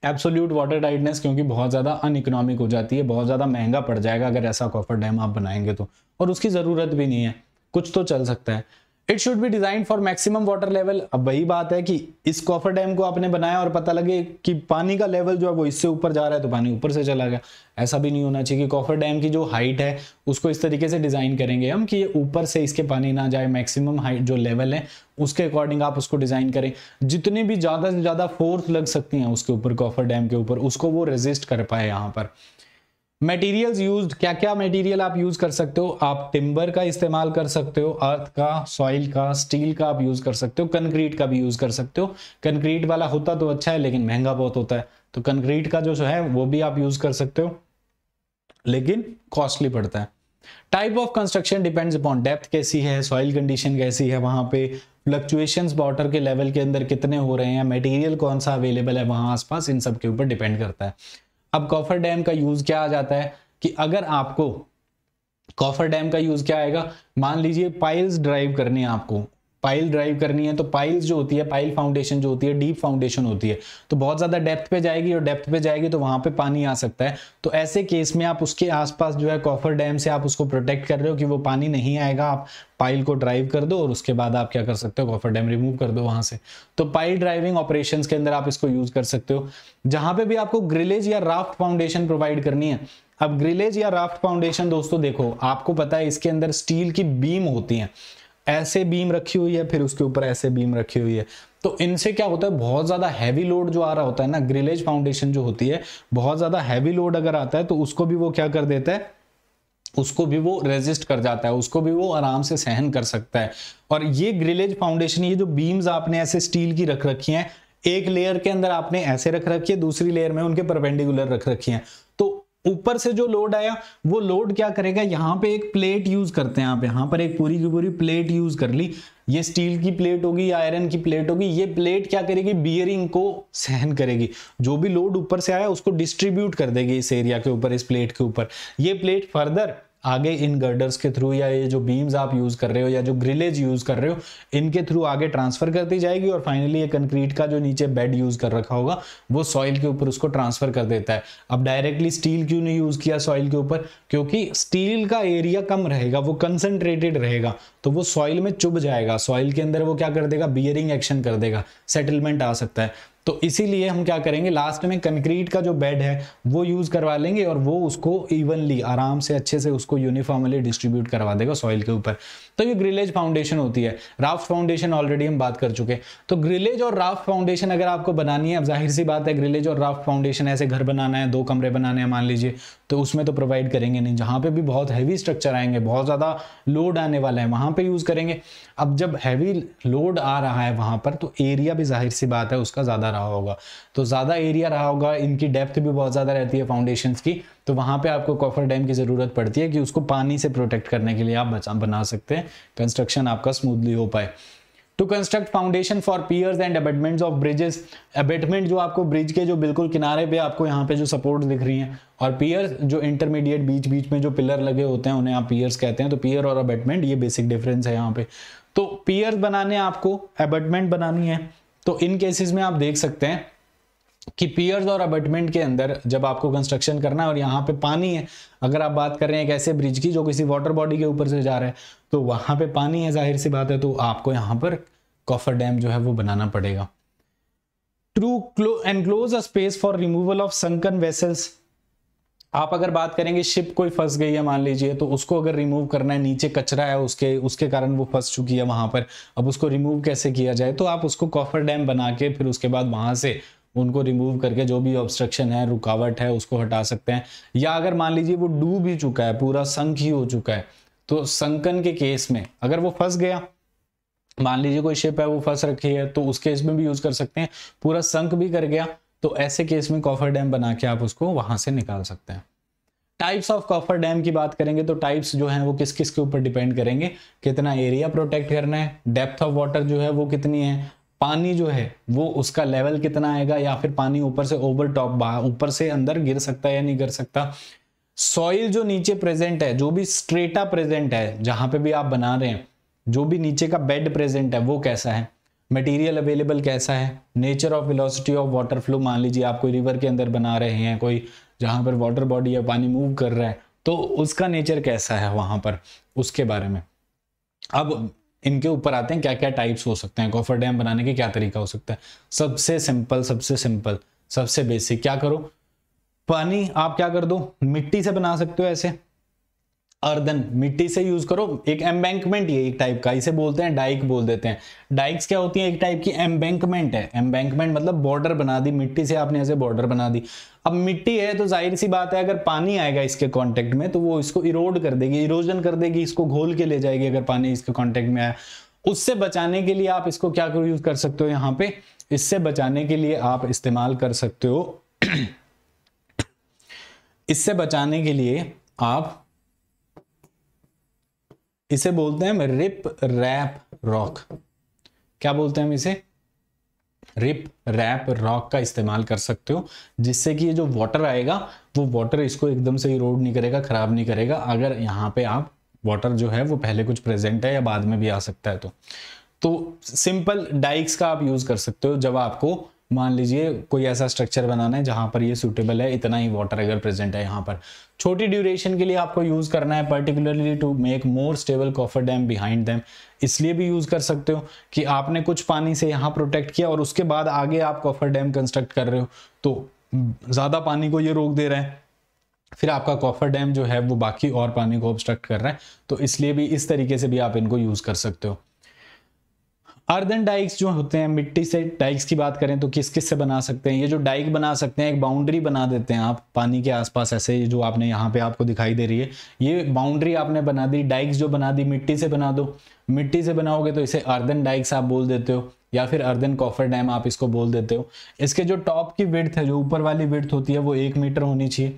एब्सोल्यूट वाटर टाइटनेस क्योंकि बहुत ज़्यादा अन इकोनॉमिक हो जाती है बहुत ज़्यादा महंगा पड़ जाएगा अगर ऐसा कॉफर डैम आप बनाएंगे तो और उसकी ज़रूरत भी नहीं है कुछ तो चल सकता है it should be design for maximum water level अब वही बात है कि इस कॉफर डैम को आपने बनाया और पता लगे कि पानी का लेवल जो है वो इससे ऊपर जा रहा है तो पानी ऊपर से चला गया ऐसा भी नहीं होना चाहिए कि कॉफर डैम की जो हाइट है उसको इस तरीके से डिजाइन करेंगे हम कि ये ऊपर से इसके पानी ना जाए मैक्सिमम हाइट जो लेवल है उसके अकॉर्डिंग आप उसको डिजाइन करें जितनी भी ज्यादा से ज्यादा फोर्स लग सकती है उसके ऊपर कॉफर डैम के ऊपर उसको वो रेजिस्ट कर पाए यहाँ पर मटेरियल्स यूज्ड क्या क्या मटेरियल आप यूज कर सकते हो आप टिम्बर का इस्तेमाल कर सकते हो अर्थ का सॉइल का स्टील का आप यूज कर सकते हो कंक्रीट का भी यूज कर सकते हो कंक्रीट वाला होता तो अच्छा है लेकिन महंगा बहुत होता है तो कंक्रीट का जो है वो भी आप यूज कर सकते हो लेकिन कॉस्टली पड़ता है type of construction depends upon depth कैसी है सॉइल कंडीशन कैसी है वहां पे फ्लक्चुएशन वाटर के लेवल के अंदर कितने हो रहे हैं मटेरियल कौन सा अवेलेबल है वहां आसपास इन सब के ऊपर डिपेंड करता है अब कॉफर डैम का यूज़ क्या आ जाता है कि अगर आपको कॉफर डैम का यूज़ क्या आएगा मान लीजिए पाइल्स ड्राइव करने हैं आपको पाइल ड्राइव करनी है तो पाइल्स जो होती है पाइल फाउंडेशन जो होती है डीप फाउंडेशन होती है तो बहुत ज़्यादा डेप्थ पे जाएगी और डेप्थ पे जाएगी तो वहां पे पानी आ सकता है तो ऐसे केस में आप उसके आसपास जो है कॉफर डैम से आप उसको प्रोटेक्ट कर रहे हो कि वो पानी नहीं आएगा आप पाइल को ड्राइव कर दो और उसके बाद आप क्या कर सकते हो कॉफर डैम रिमूव कर दो वहां से तो पाइल ड्राइविंग ऑपरेशन के अंदर आप इसको यूज़ कर सकते हो जहां पे भी आपको ग्रिलेज या राफ्ट फाउंडेशन प्रोवाइड करनी है अब ग्रिलेज या राफ्ट फाउंडेशन दोस्तों देखो आपको पता है इसके अंदर स्टील की बीम होती है ऐसे बीम रखी हुई है फिर उसके ऊपर ऐसे बीम रखी हुई है तो इनसे क्या होता है बहुत ज़्यादा हैवी लोड जो आ रहा होता है ना ग्रिलेज फाउंडेशन जो होती है बहुत ज़्यादा हैवी लोड अगर आता है तो उसको भी वो क्या कर देता है उसको भी वो रेजिस्ट कर जाता है उसको भी वो आराम से सहन कर सकता है और ये ग्रिलेज फाउंडेशन ये जो बीम्स आपने ऐसे स्टील की रख रखी हैं एक लेयर के अंदर आपने ऐसे रख रखी है दूसरी लेयर में उनके परपेंडिकुलर रख रखी हैं ऊपर से जो लोड आया वो लोड क्या करेगा यहाँ पे एक प्लेट यूज करते हैं आप यहां पर एक पूरी की पूरी प्लेट यूज कर ली ये स्टील की प्लेट होगी या आयरन की प्लेट होगी ये प्लेट क्या करेगी बियरिंग को सहन करेगी जो भी लोड ऊपर से आया उसको डिस्ट्रीब्यूट कर देगी इस एरिया के ऊपर इस प्लेट के ऊपर ये प्लेट फर्दर आगे इन गर्डर्स के थ्रू या ये जो बीम्स आप यूज़ कर रहे हो या जो ग्रिलेज यूज़ कर रहे हो इनके थ्रू आगे ट्रांसफ़र कर दी जाएगी और फाइनली ये कंक्रीट का जो नीचे बेड यूज़ कर रखा होगा वो सॉइल के ऊपर उसको ट्रांसफ़र कर देता है अब डायरेक्टली स्टील क्यों नहीं यूज़ किया सॉइल के ऊपर क्योंकि स्टील का एरिया कम रहेगा वो कंसनट्रेटेड रहेगा तो वो सॉइल में चुभ जाएगा सॉइल के अंदर वो क्या कर देगा बियरिंग एक्शन कर देगा सेटलमेंट आ सकता है तो इसीलिए हम क्या करेंगे लास्ट में कंक्रीट का जो बेड है वो यूज़ करवा लेंगे और वो उसको इवनली आराम से अच्छे से उसको यूनिफॉर्मली डिस्ट्रीब्यूट करवा देगा सॉइल के ऊपर तो ये ग्रिलेज फाउंडेशन होती है राफ्ट फाउंडेशन ऑलरेडी हम बात कर चुके हैं तो ग्रिलेज और राफ्ट फाउंडेशन अगर आपको बनानी है अब जाहिर सी बात है ग्रिलेज और राफ्ट फाउंडेशन ऐसे घर बनाना है दो कमरे बनाने हैं मान लीजिए तो उसमें तो प्रोवाइड करेंगे नहीं जहाँ पे भी बहुत हैवी स्ट्रक्चर आएंगे बहुत ज़्यादा लोड आने वाला है वहाँ पे यूज़ करेंगे अब जब हैवी लोड आ रहा है वहाँ पर तो एरिया भी जाहिर सी बात है उसका ज़्यादा रहा होगा तो ज़्यादा एरिया रहा होगा इनकी डेप्थ भी बहुत ज़्यादा रहती है फाउंडेशन की तो वहां पे आपको कॉफर डैम की ज़रूरत पड़ती है कि उसको पानी से प्रोटेक्ट करने के लिए आप बचा बना सकते हैं कंस्ट्रक्शन आपका स्मूथली हो पाए to construct foundation for piers and abutment of bridges abutment जो आपको ब्रिज के जो बिल्कुल किनारे पे आपको यहाँ पे जो सपोर्ट दिख रही है और पियर्स जो इंटरमीडिएट बीच बीच में जो पिलर लगे होते हैं उन्हें आप पियर्स कहते हैं तो पियर और अबेटमेंट ये बेसिक डिफरेंस है यहाँ पे तो पियर्स बनाने आपको अबेटमेंट बनानी है तो इन केसेस में आप देख सकते हैं कि पियर्स और अबटमेंट के अंदर जब आपको कंस्ट्रक्शन करना है और यहाँ पे पानी है अगर आप बात कर रहे हैं एक ऐसे ब्रिज की जो किसी वाटर बॉडी के ऊपर से जा रहा है तो वहाँ पे पानी है जाहिर सी बात है तो आपको यहाँ पर कॉफर डैम जो है वो बनाना पड़ेगा to enclose a space for removal of sunken vessels आप अगर बात करेंगे शिप कोई फंस गई है मान लीजिए तो उसको अगर रिमूव करना है नीचे कचरा है उसके उसके कारण वो फंस चुकी है वहां पर अब उसको रिमूव कैसे किया जाए तो आप उसको कॉफर डैम बना के फिर उसके बाद वहां से उनको रिमूव करके जो भी ऑब्स्ट्रक्शन है रुकावट है उसको हटा सकते हैं या अगर मान लीजिए वो डूब ही चुका है पूरा संक ही हो चुका है तो संकन के केस में अगर वो फंस गया मान लीजिए कोई शिप है वो फंस रखी है तो उस केस में भी यूज कर सकते हैं पूरा संक भी कर गया तो ऐसे केस में कॉफर डैम बना के आप उसको वहां से निकाल सकते हैं टाइप्स ऑफ कॉफर डैम की बात करेंगे तो टाइप्स जो हैं वो किस किस के ऊपर डिपेंड करेंगे कितना एरिया प्रोटेक्ट करना है डेप्थ ऑफ वाटर जो है वो कितनी है पानी जो है वो उसका लेवल कितना आएगा या फिर पानी ऊपर से ओवर टॉप ऊपर से अंदर गिर सकता है या नहीं गिर सकता सॉइल जो नीचे प्रेजेंट है जो भी स्ट्रेटा प्रेजेंट है जहां पे भी आप बना रहे हैं जो भी नीचे का बेड प्रेजेंट है वो कैसा है मटेरियल अवेलेबल कैसा है nature of velocity of water flow मान लीजिए आप कोई रिवर के अंदर बना रहे हैं कोई जहां पर वाटर बॉडी या पानी मूव कर रहा है तो उसका नेचर कैसा है वहां पर उसके बारे में अब इनके ऊपर आते हैं क्या क्या टाइप्स हो सकते हैं कॉफर डैम बनाने के क्या तरीका हो सकता है सबसे सिंपल सबसे सिंपल सबसे बेसिक क्या करो पानी आप क्या कर दो मिट्टी से बना सकते हो ऐसे अर्दन मिट्टी से यूज करो एक एम्बैंकमेंट ये एक टाइप का इसे बोलते हैं डाइक बोल देते हैं डाइक्स क्या होती है एक टाइप की एम्बैंकमेंट है एम्बैंकमेंट मतलब बॉर्डर बना दी मिट्टी से आपने ऐसे बॉर्डर बना दी अब मिट्टी है तो जाहिर सी बात है अगर पानी आएगा इसके कॉन्टेक्ट में तो वो इसको इरोड कर देगी इरोजन कर देगी इसको घोल के ले जाएगी अगर पानी इसके कॉन्टेक्ट में आया उससे बचाने के लिए आप इसको क्या यूज कर सकते हो यहाँ पे इससे बचाने के लिए आप इस्तेमाल कर सकते हो इससे बचाने के लिए आप इसे बोलते हैं हम रिप रैप रॉक क्या बोलते हैं हम इसे रिप रैप रॉक का इस्तेमाल कर सकते हो जिससे कि ये जो वाटर आएगा वो वाटर इसको एकदम से इरोड नहीं करेगा खराब नहीं करेगा अगर यहाँ पे आप वाटर जो है वो पहले कुछ प्रेजेंट है या बाद में भी आ सकता है तो तो सिंपल डाइक्स का आप यूज कर सकते हो जब आपको मान लीजिए कोई ऐसा स्ट्रक्चर बनाना है जहां पर ये सूटेबल है इतना ही वाटर अगर प्रेजेंट है यहाँ पर छोटी ड्यूरेशन के लिए आपको यूज करना है particularly to make more stable coffer dam behind them इसलिए भी यूज कर सकते हो कि आपने कुछ पानी से यहाँ प्रोटेक्ट किया और उसके बाद आगे आप कॉफर डैम कंस्ट्रक्ट कर रहे हो तो ज्यादा पानी को ये रोक दे रहा है फिर आपका कॉफर डैम जो है वो बाकी और पानी को ऑब्स्ट्रक्ट कर रहा है तो इसलिए भी इस तरीके से भी आप इनको यूज कर सकते हो अर्धन डाइक्स जो होते हैं मिट्टी से डाइक्स की बात करें तो किस किस से बना सकते हैं ये जो डाइक बना सकते हैं एक बाउंड्री बना देते हैं आप पानी के आसपास ऐसे जो आपने यहाँ पे आपको दिखाई दे रही है ये बाउंड्री आपने बना दी डाइक्स जो बना दी मिट्टी से बना दो मिट्टी से बनाओगे तो इसे अर्धन डाइक्स आप बोल देते हो या फिर अर्दन कॉफर डैम आप इसको बोल देते हो इसके जो टॉप की विर्थ है जो ऊपर वाली विर्थ होती है वो एक मीटर होनी चाहिए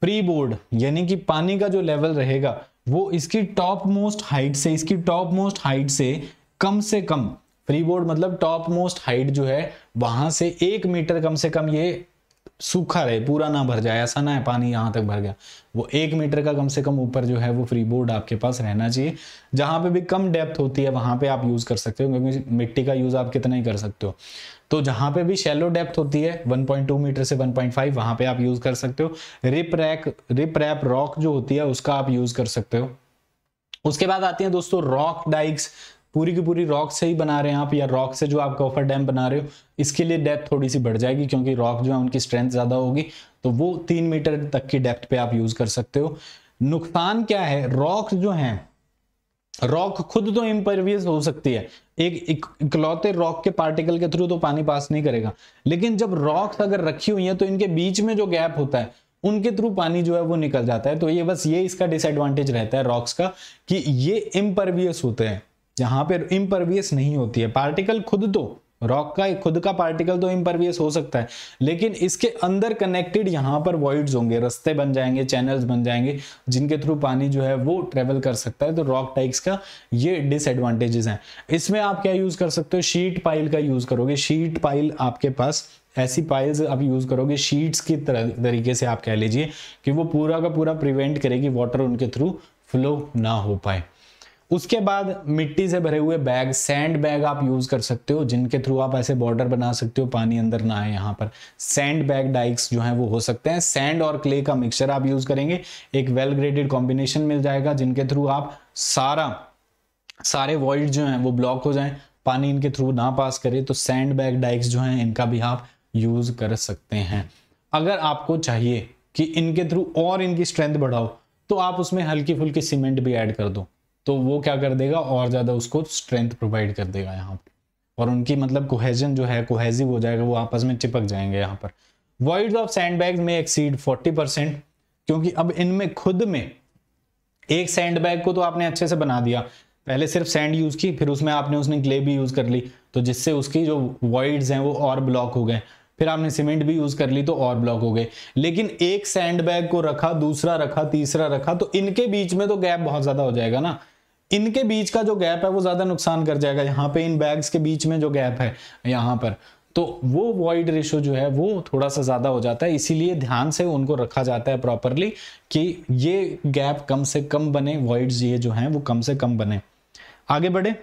प्री बोर्ड यानी कि पानी का जो लेवल रहेगा वो इसकी टॉप मोस्ट हाइट से इसकी टॉप मोस्ट हाइट से कम से कम फ्री बोर्ड मतलब टॉप मोस्ट हाइट जो है वहां से एक मीटर कम से कम ये सूखा रहे पूरा ना भर जाए ऐसा ना है पानी यहां तक भर गया वो एक मीटर का कम से कम ऊपर जो है वो फ्री बोर्ड आपके पास रहना चाहिए जहां पे भी कम डेप्थ होती है वहां पे आप यूज़ कर सकते हो क्योंकि मिट्टी का यूज़ आप कितना ही कर सकते हो तो जहां पे भी शेलो डेप्थ होती है 1.2 मीटर से 1.5 पॉइंट वहाँ पे आप यूज़ कर सकते हो rip rack rip rap rock जो होती है उसका आप यूज़ कर सकते हो उसके बाद आती है दोस्तों रॉक डाइक्स पूरी की पूरी रॉक से ही बना रहे हैं आप या रॉक से जो आप कॉफर डैम बना रहे हो इसके लिए डेप्थ थोड़ी सी बढ़ जाएगी क्योंकि रॉक जो है उनकी स्ट्रेंथ ज़्यादा होगी तो वो तीन मीटर तक की डेप्थ पे आप यूज़ कर सकते हो नुकसान क्या है रॉक जो है रॉक खुद तो इम्परवियस हो सकती है एक इकलौते रॉक के पार्टिकल के थ्रू तो पानी पास नहीं करेगा लेकिन जब रॉक्स अगर रखी हुई है तो इनके बीच में जो गैप होता है उनके थ्रू पानी जो है वो निकल जाता है तो ये बस ये इसका डिसएडवांटेज रहता है रॉक्स का कि ये इम्परवियस होते हैं जहाँ पर इम्परवियस नहीं होती है पार्टिकल खुद तो रॉक का खुद का पार्टिकल तो इम्परवियस हो सकता है लेकिन इसके अंदर कनेक्टेड यहाँ पर वॉइड्स होंगे रस्ते बन जाएंगे चैनल्स बन जाएंगे जिनके थ्रू पानी जो है वो ट्रेवल कर सकता है तो रॉक टाइप्स का ये डिसएडवांटेजेस हैं इसमें आप क्या यूज़ कर सकते हो शीट पाइल का यूज़ करोगे शीट पाइल आपके पास ऐसी पाइल्स आप यूज़ करोगे शीट्स की तरीके से आप कह लीजिए कि वो पूरा का पूरा प्रिवेंट करेगी वाटर उनके थ्रू फ्लो ना हो पाए उसके बाद मिट्टी से भरे हुए बैग सैंड बैग आप यूज कर सकते हो जिनके थ्रू आप ऐसे बॉर्डर बना सकते हो पानी अंदर ना आए यहाँ पर सैंड बैग डाइक्स जो है वो हो सकते हैं सैंड और क्ले का मिक्सचर आप यूज करेंगे एक वेल ग्रेडेड कॉम्बिनेशन मिल जाएगा जिनके थ्रू आप सारा सारे वॉइड जो है वो ब्लॉक हो जाए पानी इनके थ्रू ना पास करे तो सैंड बैग डाइक्स जो है इनका भी आप यूज कर सकते हैं अगर आपको चाहिए कि इनके थ्रू और इनकी स्ट्रेंथ बढ़ाओ तो आप उसमें हल्की फुल्की सीमेंट भी ऐड कर दो तो वो क्या कर देगा और ज़्यादा उसको स्ट्रेंथ प्रोवाइड कर देगा यहाँ पर और उनकी मतलब कोहेजन जो है कोहेजिव हो जाएगा वो आपस में चिपक जाएंगे यहाँ पर वॉइड ऑफ सैंड बैग में एक्सीड फोर्टी परसेंट क्योंकि अब इनमें खुद में एक सैंड बैग को तो आपने अच्छे से बना दिया पहले सिर्फ सैंड यूज़ की फिर उसमें आपने उसने क्ले भी यूज़ कर ली तो जिससे उसकी जो वॉइड्स हैं वो और ब्लॉक हो गए फिर आपने सीमेंट भी यूज़ कर ली तो और ब्लॉक हो गए लेकिन एक सैंड बैग को रखा दूसरा रखा तीसरा रखा तो इनके बीच में तो गैप बहुत ज़्यादा हो जाएगा ना इनके बीच का जो गैप है वो ज़्यादा नुकसान कर जाएगा यहाँ पे इन बैग्स के बीच में जो गैप है यहाँ पर तो वो वॉइड रेशो जो है वो थोड़ा सा ज़्यादा हो जाता है इसीलिए ध्यान से उनको रखा जाता है प्रॉपरली कि ये गैप कम से कम बने वॉइड ये जो हैं वो कम से कम बने आगे बढ़े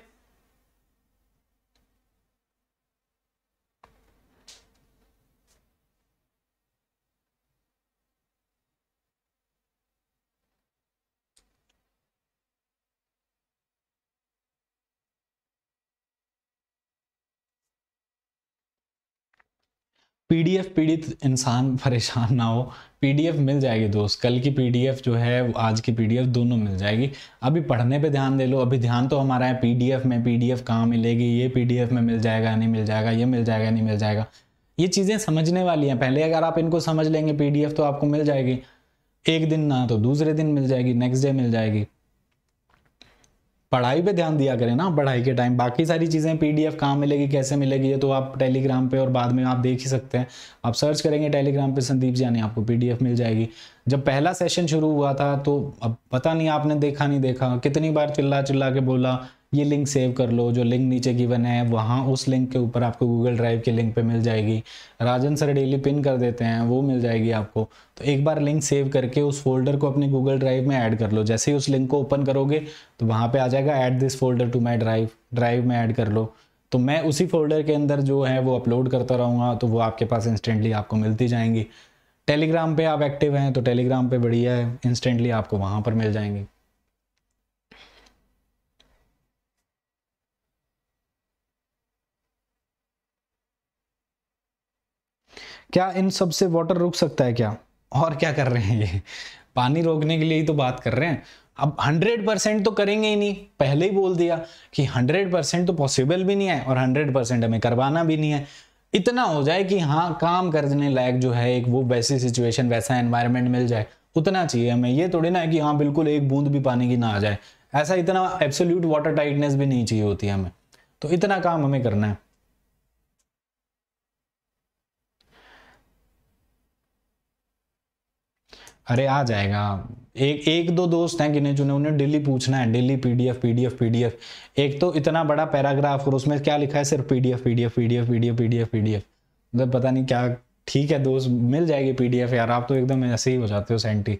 पीडीएफ पीड़ित इंसान परेशान ना हो पीडीएफ मिल जाएगी दोस्त कल की पीडीएफ जो है आज की पीडीएफ दोनों मिल जाएगी अभी पढ़ने पे ध्यान दे लो अभी ध्यान तो हमारा है पीडीएफ में पीडीएफ कहाँ मिलेगी ये पीडीएफ में मिल जाएगा नहीं मिल जाएगा ये मिल जाएगा नहीं मिल जाएगा ये चीज़ें समझने वाली हैं पहले अगर आप इनको समझ लेंगे पी तो आपको मिल जाएगी एक दिन ना तो दूसरे दिन मिल जाएगी नेक्स्ट डे मिल जाएगी पढ़ाई पे ध्यान दिया करें ना पढ़ाई के टाइम बाकी सारी चीज़ें पीडीएफ कहाँ मिलेगी कैसे मिलेगी ये तो आप टेलीग्राम पे और बाद में आप देख ही सकते हैं आप सर्च करेंगे टेलीग्राम पे संदीप जानी आपको पीडीएफ मिल जाएगी जब पहला सेशन शुरू हुआ था तो अब पता नहीं आपने देखा नहीं देखा कितनी बार चिल्ला चिल्ला के बोला ये लिंक सेव कर लो जो लिंक नीचे गिवन है वहाँ उस लिंक के ऊपर आपको गूगल ड्राइव के लिंक पे मिल जाएगी राजन सर डेली पिन कर देते हैं वो मिल जाएगी आपको तो एक बार लिंक सेव करके उस फोल्डर को अपने गूगल ड्राइव में ऐड कर लो जैसे ही उस लिंक को ओपन करोगे तो वहाँ पे आ जाएगा add this folder to my drive drive में ऐड कर लो तो मैं उसी फोल्डर के अंदर जो है वो अपलोड करता रहूँगा तो वो आपके पास इंस्टेंटली आपको मिलती जाएंगी टेलीग्राम पे आप एक्टिव हैं तो टेलीग्राम पे बढ़िया है इंस्टेंटली आपको वहां पर मिल जाएंगे क्या इन सब से वाटर रुक सकता है क्या और क्या कर रहे हैं ये पानी रोकने के लिए ही तो बात कर रहे हैं अब 100 परसेंट तो करेंगे ही नहीं पहले ही बोल दिया कि 100 परसेंट तो पॉसिबल भी नहीं है और 100 परसेंट हमें करवाना भी नहीं है इतना हो जाए कि हाँ काम करने लायक जो है एक वो वैसी सिचुएशन वैसा एनवायरनमेंट मिल जाए उतना चाहिए हमें ये थोड़ी ना है कि हाँ बिल्कुल एक बूंद भी पानी की ना आ जाए ऐसा इतना एब्सोल्यूट वाटर टाइटनेस भी नहीं चाहिए होती हमें तो इतना काम हमें करना है अरे आ जाएगा एक एक दो दोस्त हैं गिने चुने उन्हें डेली पूछना है डेली पीडीएफ पीडीएफ पीडीएफ एक तो इतना बड़ा पैराग्राफ और उसमें क्या लिखा है सिर्फ PDF PDF PDF PDF PDF PDF मतलब पता नहीं क्या ठीक है दोस्त मिल जाएगी पीडीएफ यार आप तो एकदम ऐसे ही हो जाते हो सेंटी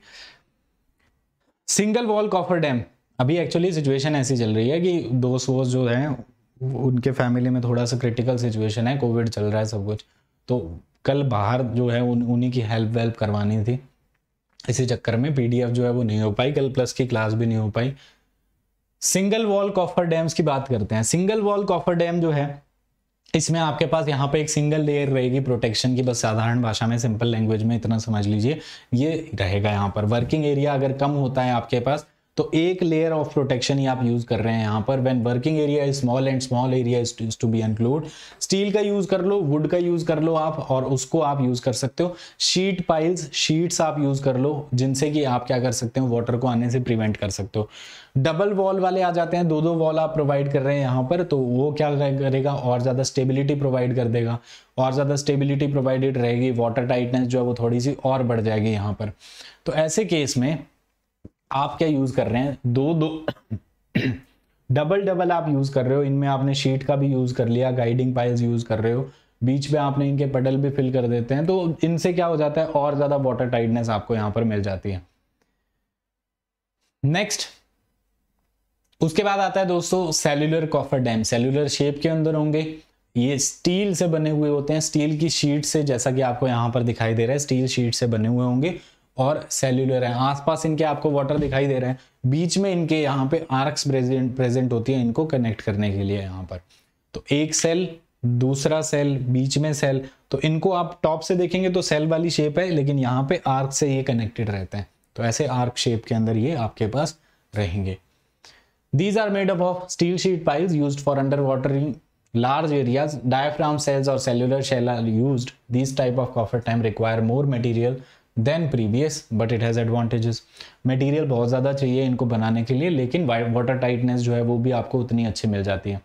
सिंगल वॉल कॉफर डैम अभी एक्चुअली सिचुएशन ऐसी चल रही है कि दोस्त वोस्त जो है उनके फैमिली में थोड़ा सा क्रिटिकल सिचुएशन है कोविड चल रहा है सब कुछ तो कल बाहर जो है उन्हीं की हेल्प वेल्प करवानी थी इसी चक्कर में पीडीएफ जो है वो नहीं हो पाई कल प्लस की क्लास भी नहीं हो पाई सिंगल वॉल कॉफर डैम्स की बात करते हैं सिंगल वॉल कॉफर डैम जो है इसमें आपके पास यहाँ पे एक सिंगल लेयर रहेगी प्रोटेक्शन की बस साधारण भाषा में सिंपल लैंग्वेज में इतना समझ लीजिए ये रहेगा यहाँ पर वर्किंग एरिया अगर कम होता है आपके पास तो एक लेयर ऑफ प्रोटेक्शन ही आप यूज़ कर रहे हैं यहां पर when working area is small and small area is to be include steel का यूज़ कर लो वुड का यूज़ कर लो आप और उसको आप यूज़ कर सकते हो शीट पाइल्स शीट्स आप यूज़ कर लो जिनसे कि आप क्या कर सकते हो वाटर को आने से प्रिवेंट कर सकते हो डबल वॉल वाले आ जाते हैं दो दो वॉल आप प्रोवाइड कर रहे हैं यहाँ पर तो वो क्या करेगा और ज़्यादा स्टेबिलिटी प्रोवाइड कर देगा और ज़्यादा स्टेबिलिटी प्रोवाइडेड रहेगी वाटर टाइटनेस जो है वो थोड़ी सी और बढ़ जाएगी यहाँ पर तो ऐसे केस में आप क्या यूज कर रहे हैं दो दो डबल डबल आप यूज कर रहे हो इनमें आपने शीट का भी यूज कर लिया गाइडिंग पाइल्स यूज कर रहे हो बीच में आपने इनके पटल भी फिल कर देते हैं तो इनसे क्या हो जाता है और ज्यादा वाटर टाइटनेस आपको यहां पर मिल जाती है नेक्स्ट उसके बाद आता है दोस्तों cellular coffer dam cellular shape के अंदर होंगे ये स्टील से बने हुए होते हैं स्टील की शीट से जैसा कि आपको यहां पर दिखाई दे रहा है स्टील शीट से बने हुए होंगे और सेल्यूलर है आसपास इनके आपको वाटर दिखाई दे रहे हैं बीच में इनके यहाँ पे आरक्स प्रेजेंट प्रेजेंट होती है इनको कनेक्ट करने के लिए यहाँ पर तो एक सेल दूसरा सेल बीच में सेल तो इनको आप टॉप से देखेंगे तो सेल वाली शेप है लेकिन यहाँ पे आर्क से ये कनेक्टेड रहते हैं तो ऐसे आर्क शेप के अंदर ये आपके पास रहेंगे these are made up of steel sheet piles use for under in large areas diaphragm cells और cellular shell are use these type of coffer time require more material than previous but it has advantages material बहुत ज़्यादा चाहिए इनको बनाने के लिए लेकिन वाटर टाइटनेस जो है वो भी आपको उतनी अच्छी मिल जाती है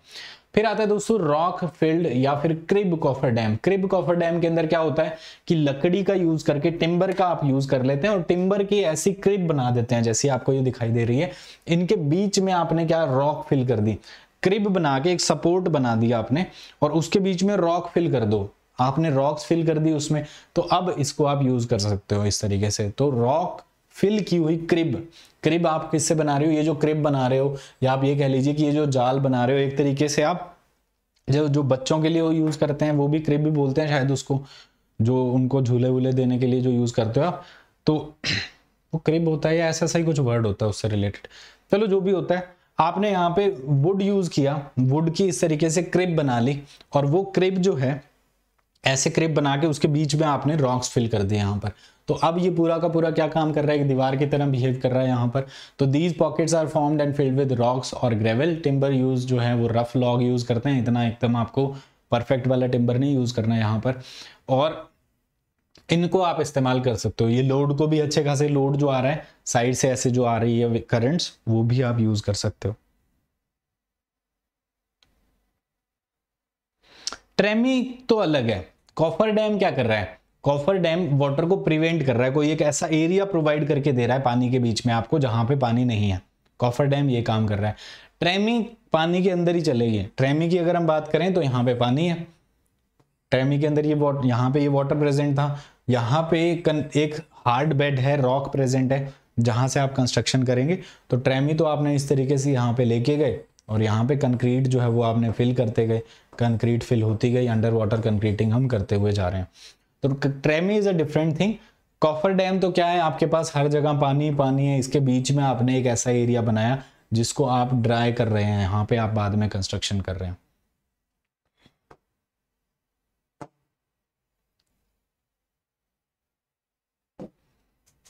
फिर आता है दोस्तों रॉक फील्ड या फिर crib coffer dam crib coffer dam के अंदर क्या होता है कि लकड़ी का यूज करके टिम्बर का आप यूज कर लेते हैं और टिम्बर की ऐसी क्रिब बना देते हैं जैसी आपको ये दिखाई दे रही है इनके बीच में आपने क्या रॉक फिल कर दी क्रिब बना के एक सपोर्ट बना दिया आपने और उसके बीच में रॉक फिल कर दो आपने रॉक्स फिल कर दी उसमें तो अब इसको आप यूज कर सकते हो इस तरीके से तो रॉक फिल की हुई क्रिब क्रिब आप किससे बना रहे हो ये जो क्रिब बना रहे हो या आप ये कह लीजिए कि ये जो जाल बना रहे हो एक तरीके से आप जो जो बच्चों के लिए वो यूज करते हैं वो भी क्रिब भी बोलते हैं शायद उसको जो उनको झूले वूले देने के लिए जो यूज करते हो आप तो वो क्रिब होता है या ऐसा ऐसा ही कुछ वर्ड होता है उससे रिलेटेड चलो जो भी होता है आपने यहाँ पे वुड यूज किया वुड की इस तरीके से क्रिब बना ली और वो क्रिब जो है ऐसे क्रेप बना के उसके बीच में आपने रॉक्स फिल कर दिए यहाँ पर तो अब ये पूरा का पूरा क्या काम कर रहा है एक दीवार की तरह बिहेव कर रहा है यहाँ पर तो these pockets are formed and filled with rocks और ग्रेवल टिम्बर यूज जो है वो रफ लॉग यूज करते हैं इतना एकदम आपको परफेक्ट वाला टिम्बर नहीं यूज करना है यहाँ पर और इनको आप इस्तेमाल कर सकते हो ये लोड को भी अच्छे खासे लोड जो आ रहा है साइड से ऐसे जो आ रही है करंट्स वो भी आप यूज कर सकते हो ट्रेमी तो अलग है कॉफर डैम क्या कर रहा है कॉफर डैम वाटर को प्रिवेंट कर रहा है कोई एक ऐसा एरिया प्रोवाइड करके दे रहा है पानी के बीच में आपको जहां पे पानी नहीं है कॉफर डैम ये काम कर रहा है ट्रेमी पानी के अंदर ही चलेगी ट्रेमी की अगर हम बात करें तो यहाँ पे पानी है ट्रेमी के अंदर ये वाटर यहाँ पे ये वाटर प्रेजेंट था यहाँ पे एक हार्ड बेड है रॉक प्रेजेंट है जहां से आप कंस्ट्रक्शन करेंगे तो ट्रेमी तो आपने इस तरीके से यहाँ पे लेके गए और यहाँ पे कंक्रीट जो है वो आपने फिल करते गए कंक्रीट फिल होती गई अंडर वाटर कंक्रीटिंग हम करते हुए जा रहे हैं तो tremie is a different thing coffer dam तो क्या है आपके पास हर जगह पानी पानी है इसके बीच में आपने एक ऐसा एरिया बनाया जिसको आप ड्राई कर रहे हैं यहां पे आप बाद में कंस्ट्रक्शन कर रहे हैं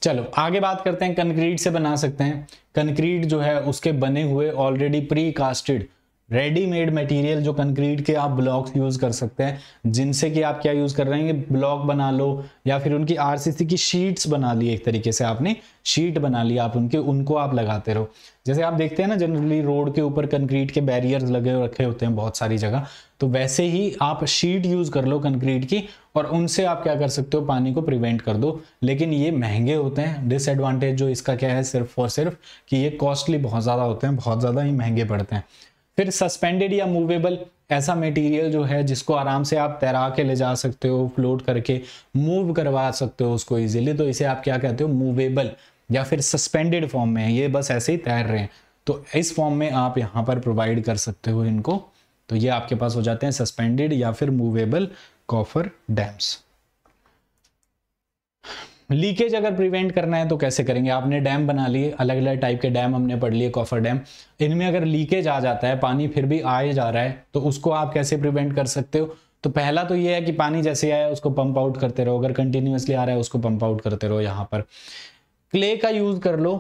चलो आगे बात करते हैं कंक्रीट से बना सकते हैं कंक्रीट जो है उसके बने हुए already pre casted readymade material जो कंक्रीट के आप ब्लॉक्स यूज़ कर सकते हैं जिनसे कि आप क्या यूज़ कर रहे हैं ब्लॉक बना लो या फिर उनकी आरसीसी की शीट्स बना ली एक तरीके से आपने शीट बना ली आप उनके उनको आप लगाते रहो जैसे आप देखते हैं ना जनरली रोड के ऊपर कंक्रीट के बैरियर्स लगे रखे होते हैं बहुत सारी जगह तो वैसे ही आप शीट यूज़ कर लो कंक्रीट की और उनसे आप क्या कर सकते हो पानी को प्रिवेंट कर दो लेकिन ये महंगे होते हैं डिसएडवांटेज जो इसका क्या है सिर्फ और सिर्फ कि ये कॉस्टली बहुत ज़्यादा होते हैं बहुत ज़्यादा ही महंगे पड़ते हैं फिर सस्पेंडेड या मूवेबल ऐसा मटेरियल जो है जिसको आराम से आप तैरा के ले जा सकते हो फ्लोट करके मूव करवा सकते हो उसको इजीली तो इसे आप क्या कहते हो मूवेबल या फिर सस्पेंडेड फॉर्म में है ये बस ऐसे ही तैर रहे हैं तो इस फॉर्म में आप यहाँ पर प्रोवाइड कर सकते हो इनको तो ये आपके पास हो जाते हैं सस्पेंडेड या फिर मूवेबल कॉफर डैम्स लीकेज अगर प्रिवेंट करना है तो कैसे करेंगे आपने डैम बना लिए अलग अलग टाइप के डैम हमने पढ़ लिए कॉफर डैम इनमें अगर लीकेज आ जाता है पानी फिर भी आए जा रहा है तो उसको आप कैसे प्रिवेंट कर सकते हो तो पहला तो ये है कि पानी जैसे आया उसको पंप आउट करते रहो अगर कंटिन्यूसली आ रहा है उसको पंप आउट करते रहो यहाँ पर क्ले का यूज कर लो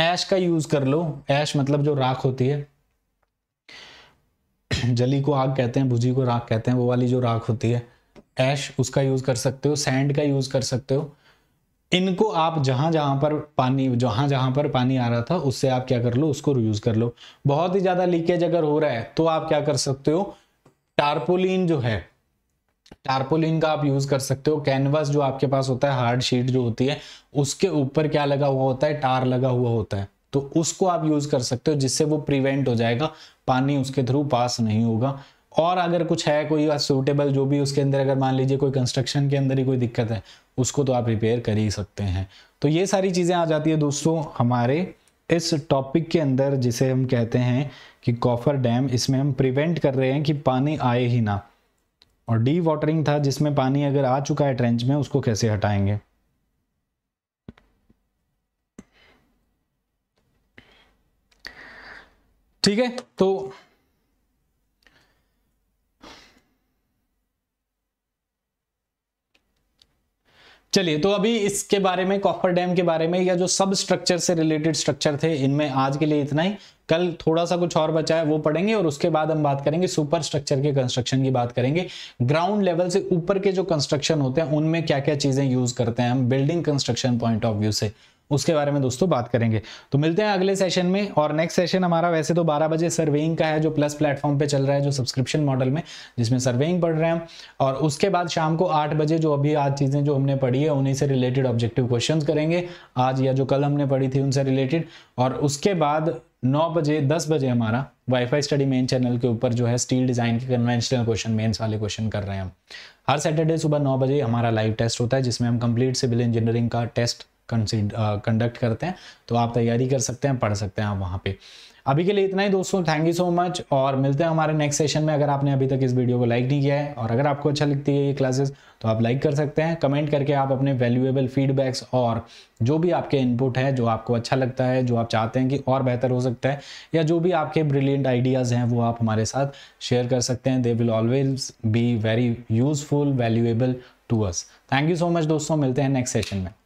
ऐश का यूज कर लो ऐश मतलब जो राख होती है जली को आग कहते हैं भुजी को राख कहते हैं वो वाली जो राख होती है ऐश उसका यूज कर सकते हो सैंड का यूज कर सकते हो इनको आप जहां जहां पर पानी जहां जहां पर पानी आ रहा था उससे आप क्या कर लो उसको यूज कर लो बहुत ही ज़्यादा लीकेज अगर हो रहा है तो आप क्या कर सकते हो टारपोलिन जो है टारपोलिन का आप यूज कर सकते हो कैनवास जो आपके पास होता है हार्ड शीट जो होती है उसके ऊपर क्या लगा हुआ होता है टार लगा हुआ होता है तो उसको आप यूज कर सकते हो जिससे वो प्रिवेंट हो जाएगा पानी उसके थ्रू पास नहीं होगा और अगर कुछ है कोई सूटेबल जो भी उसके अंदर अगर मान लीजिए कोई कंस्ट्रक्शन के अंदर ही कोई दिक्कत है उसको तो आप रिपेयर कर ही सकते हैं तो ये सारी चीज़ें आ जाती है दोस्तों हमारे इस टॉपिक के अंदर जिसे हम कहते हैं कि कॉफर डैम इसमें हम प्रिवेंट कर रहे हैं कि पानी आए ही ना और डी वाटरिंग था जिसमें पानी अगर आ चुका है ट्रेंच में उसको कैसे हटाएंगे ठीक है तो चलिए तो अभी इसके बारे में कॉपर डैम के बारे में या जो सब स्ट्रक्चर से रिलेटेड स्ट्रक्चर थे इनमें आज के लिए इतना ही कल थोड़ा सा कुछ और बचा है वो पढ़ेंगे और उसके बाद हम बात करेंगे सुपर स्ट्रक्चर के कंस्ट्रक्शन की बात करेंगे ग्राउंड लेवल से ऊपर के जो कंस्ट्रक्शन होते हैं उनमें क्या क्या चीजें यूज करते हैं हम building construction point of view से उसके बारे में दोस्तों बात करेंगे तो मिलते हैं अगले सेशन में और नेक्स्ट सेशन हमारा वैसे तो 12 बजे सर्वेइंग का है जो प्लस प्लेटफॉर्म पे चल रहा है जो सब्सक्रिप्शन मॉडल में जिसमें सर्वेइंग पढ़ रहे हैं और उसके बाद शाम को 8 बजे जो अभी आज चीज़ें जो हमने पढ़ी है उन्हीं से रिलेटेड ऑब्जेक्टिव क्वेश्चन करेंगे आज या जो कल हमने पढ़ी थी उनसे रिलेटेड और उसके बाद नौ बजे दस बजे हमारा वाईफाई स्टडी मेन चैनल के ऊपर जो है स्टील डिज़ाइन के कन्वेंशनल क्वेश्चन मेन्स वाले क्वेश्चन कर रहे हैं हम हर सैटरडे सुबह नौ बजे हमारा लाइव टेस्ट होता है जिसमें हम कंप्लीट सिविल इंजीनियरिंग का टेस्ट कंडक्ट uh, करते हैं तो आप तैयारी कर सकते हैं पढ़ सकते हैं आप वहाँ पे अभी के लिए इतना ही दोस्तों थैंक यू सो मच और मिलते हैं हमारे नेक्स्ट सेशन में अगर आपने अभी तक इस वीडियो को लाइक नहीं किया है और अगर आपको अच्छा लगती है ये क्लासेस तो आप लाइक कर सकते हैं कमेंट करके आप अपने वैल्यूएबल फीडबैक्स और जो भी आपके इनपुट है जो आपको अच्छा लगता है जो आप चाहते हैं कि और बेहतर हो सकता है या जो भी आपके ब्रिलियंट आइडियाज़ हैं वो आप हमारे साथ शेयर कर सकते हैं they will always be very useful valuable to us thank you so much दोस्तों मिलते हैं नेक्स्ट सेशन में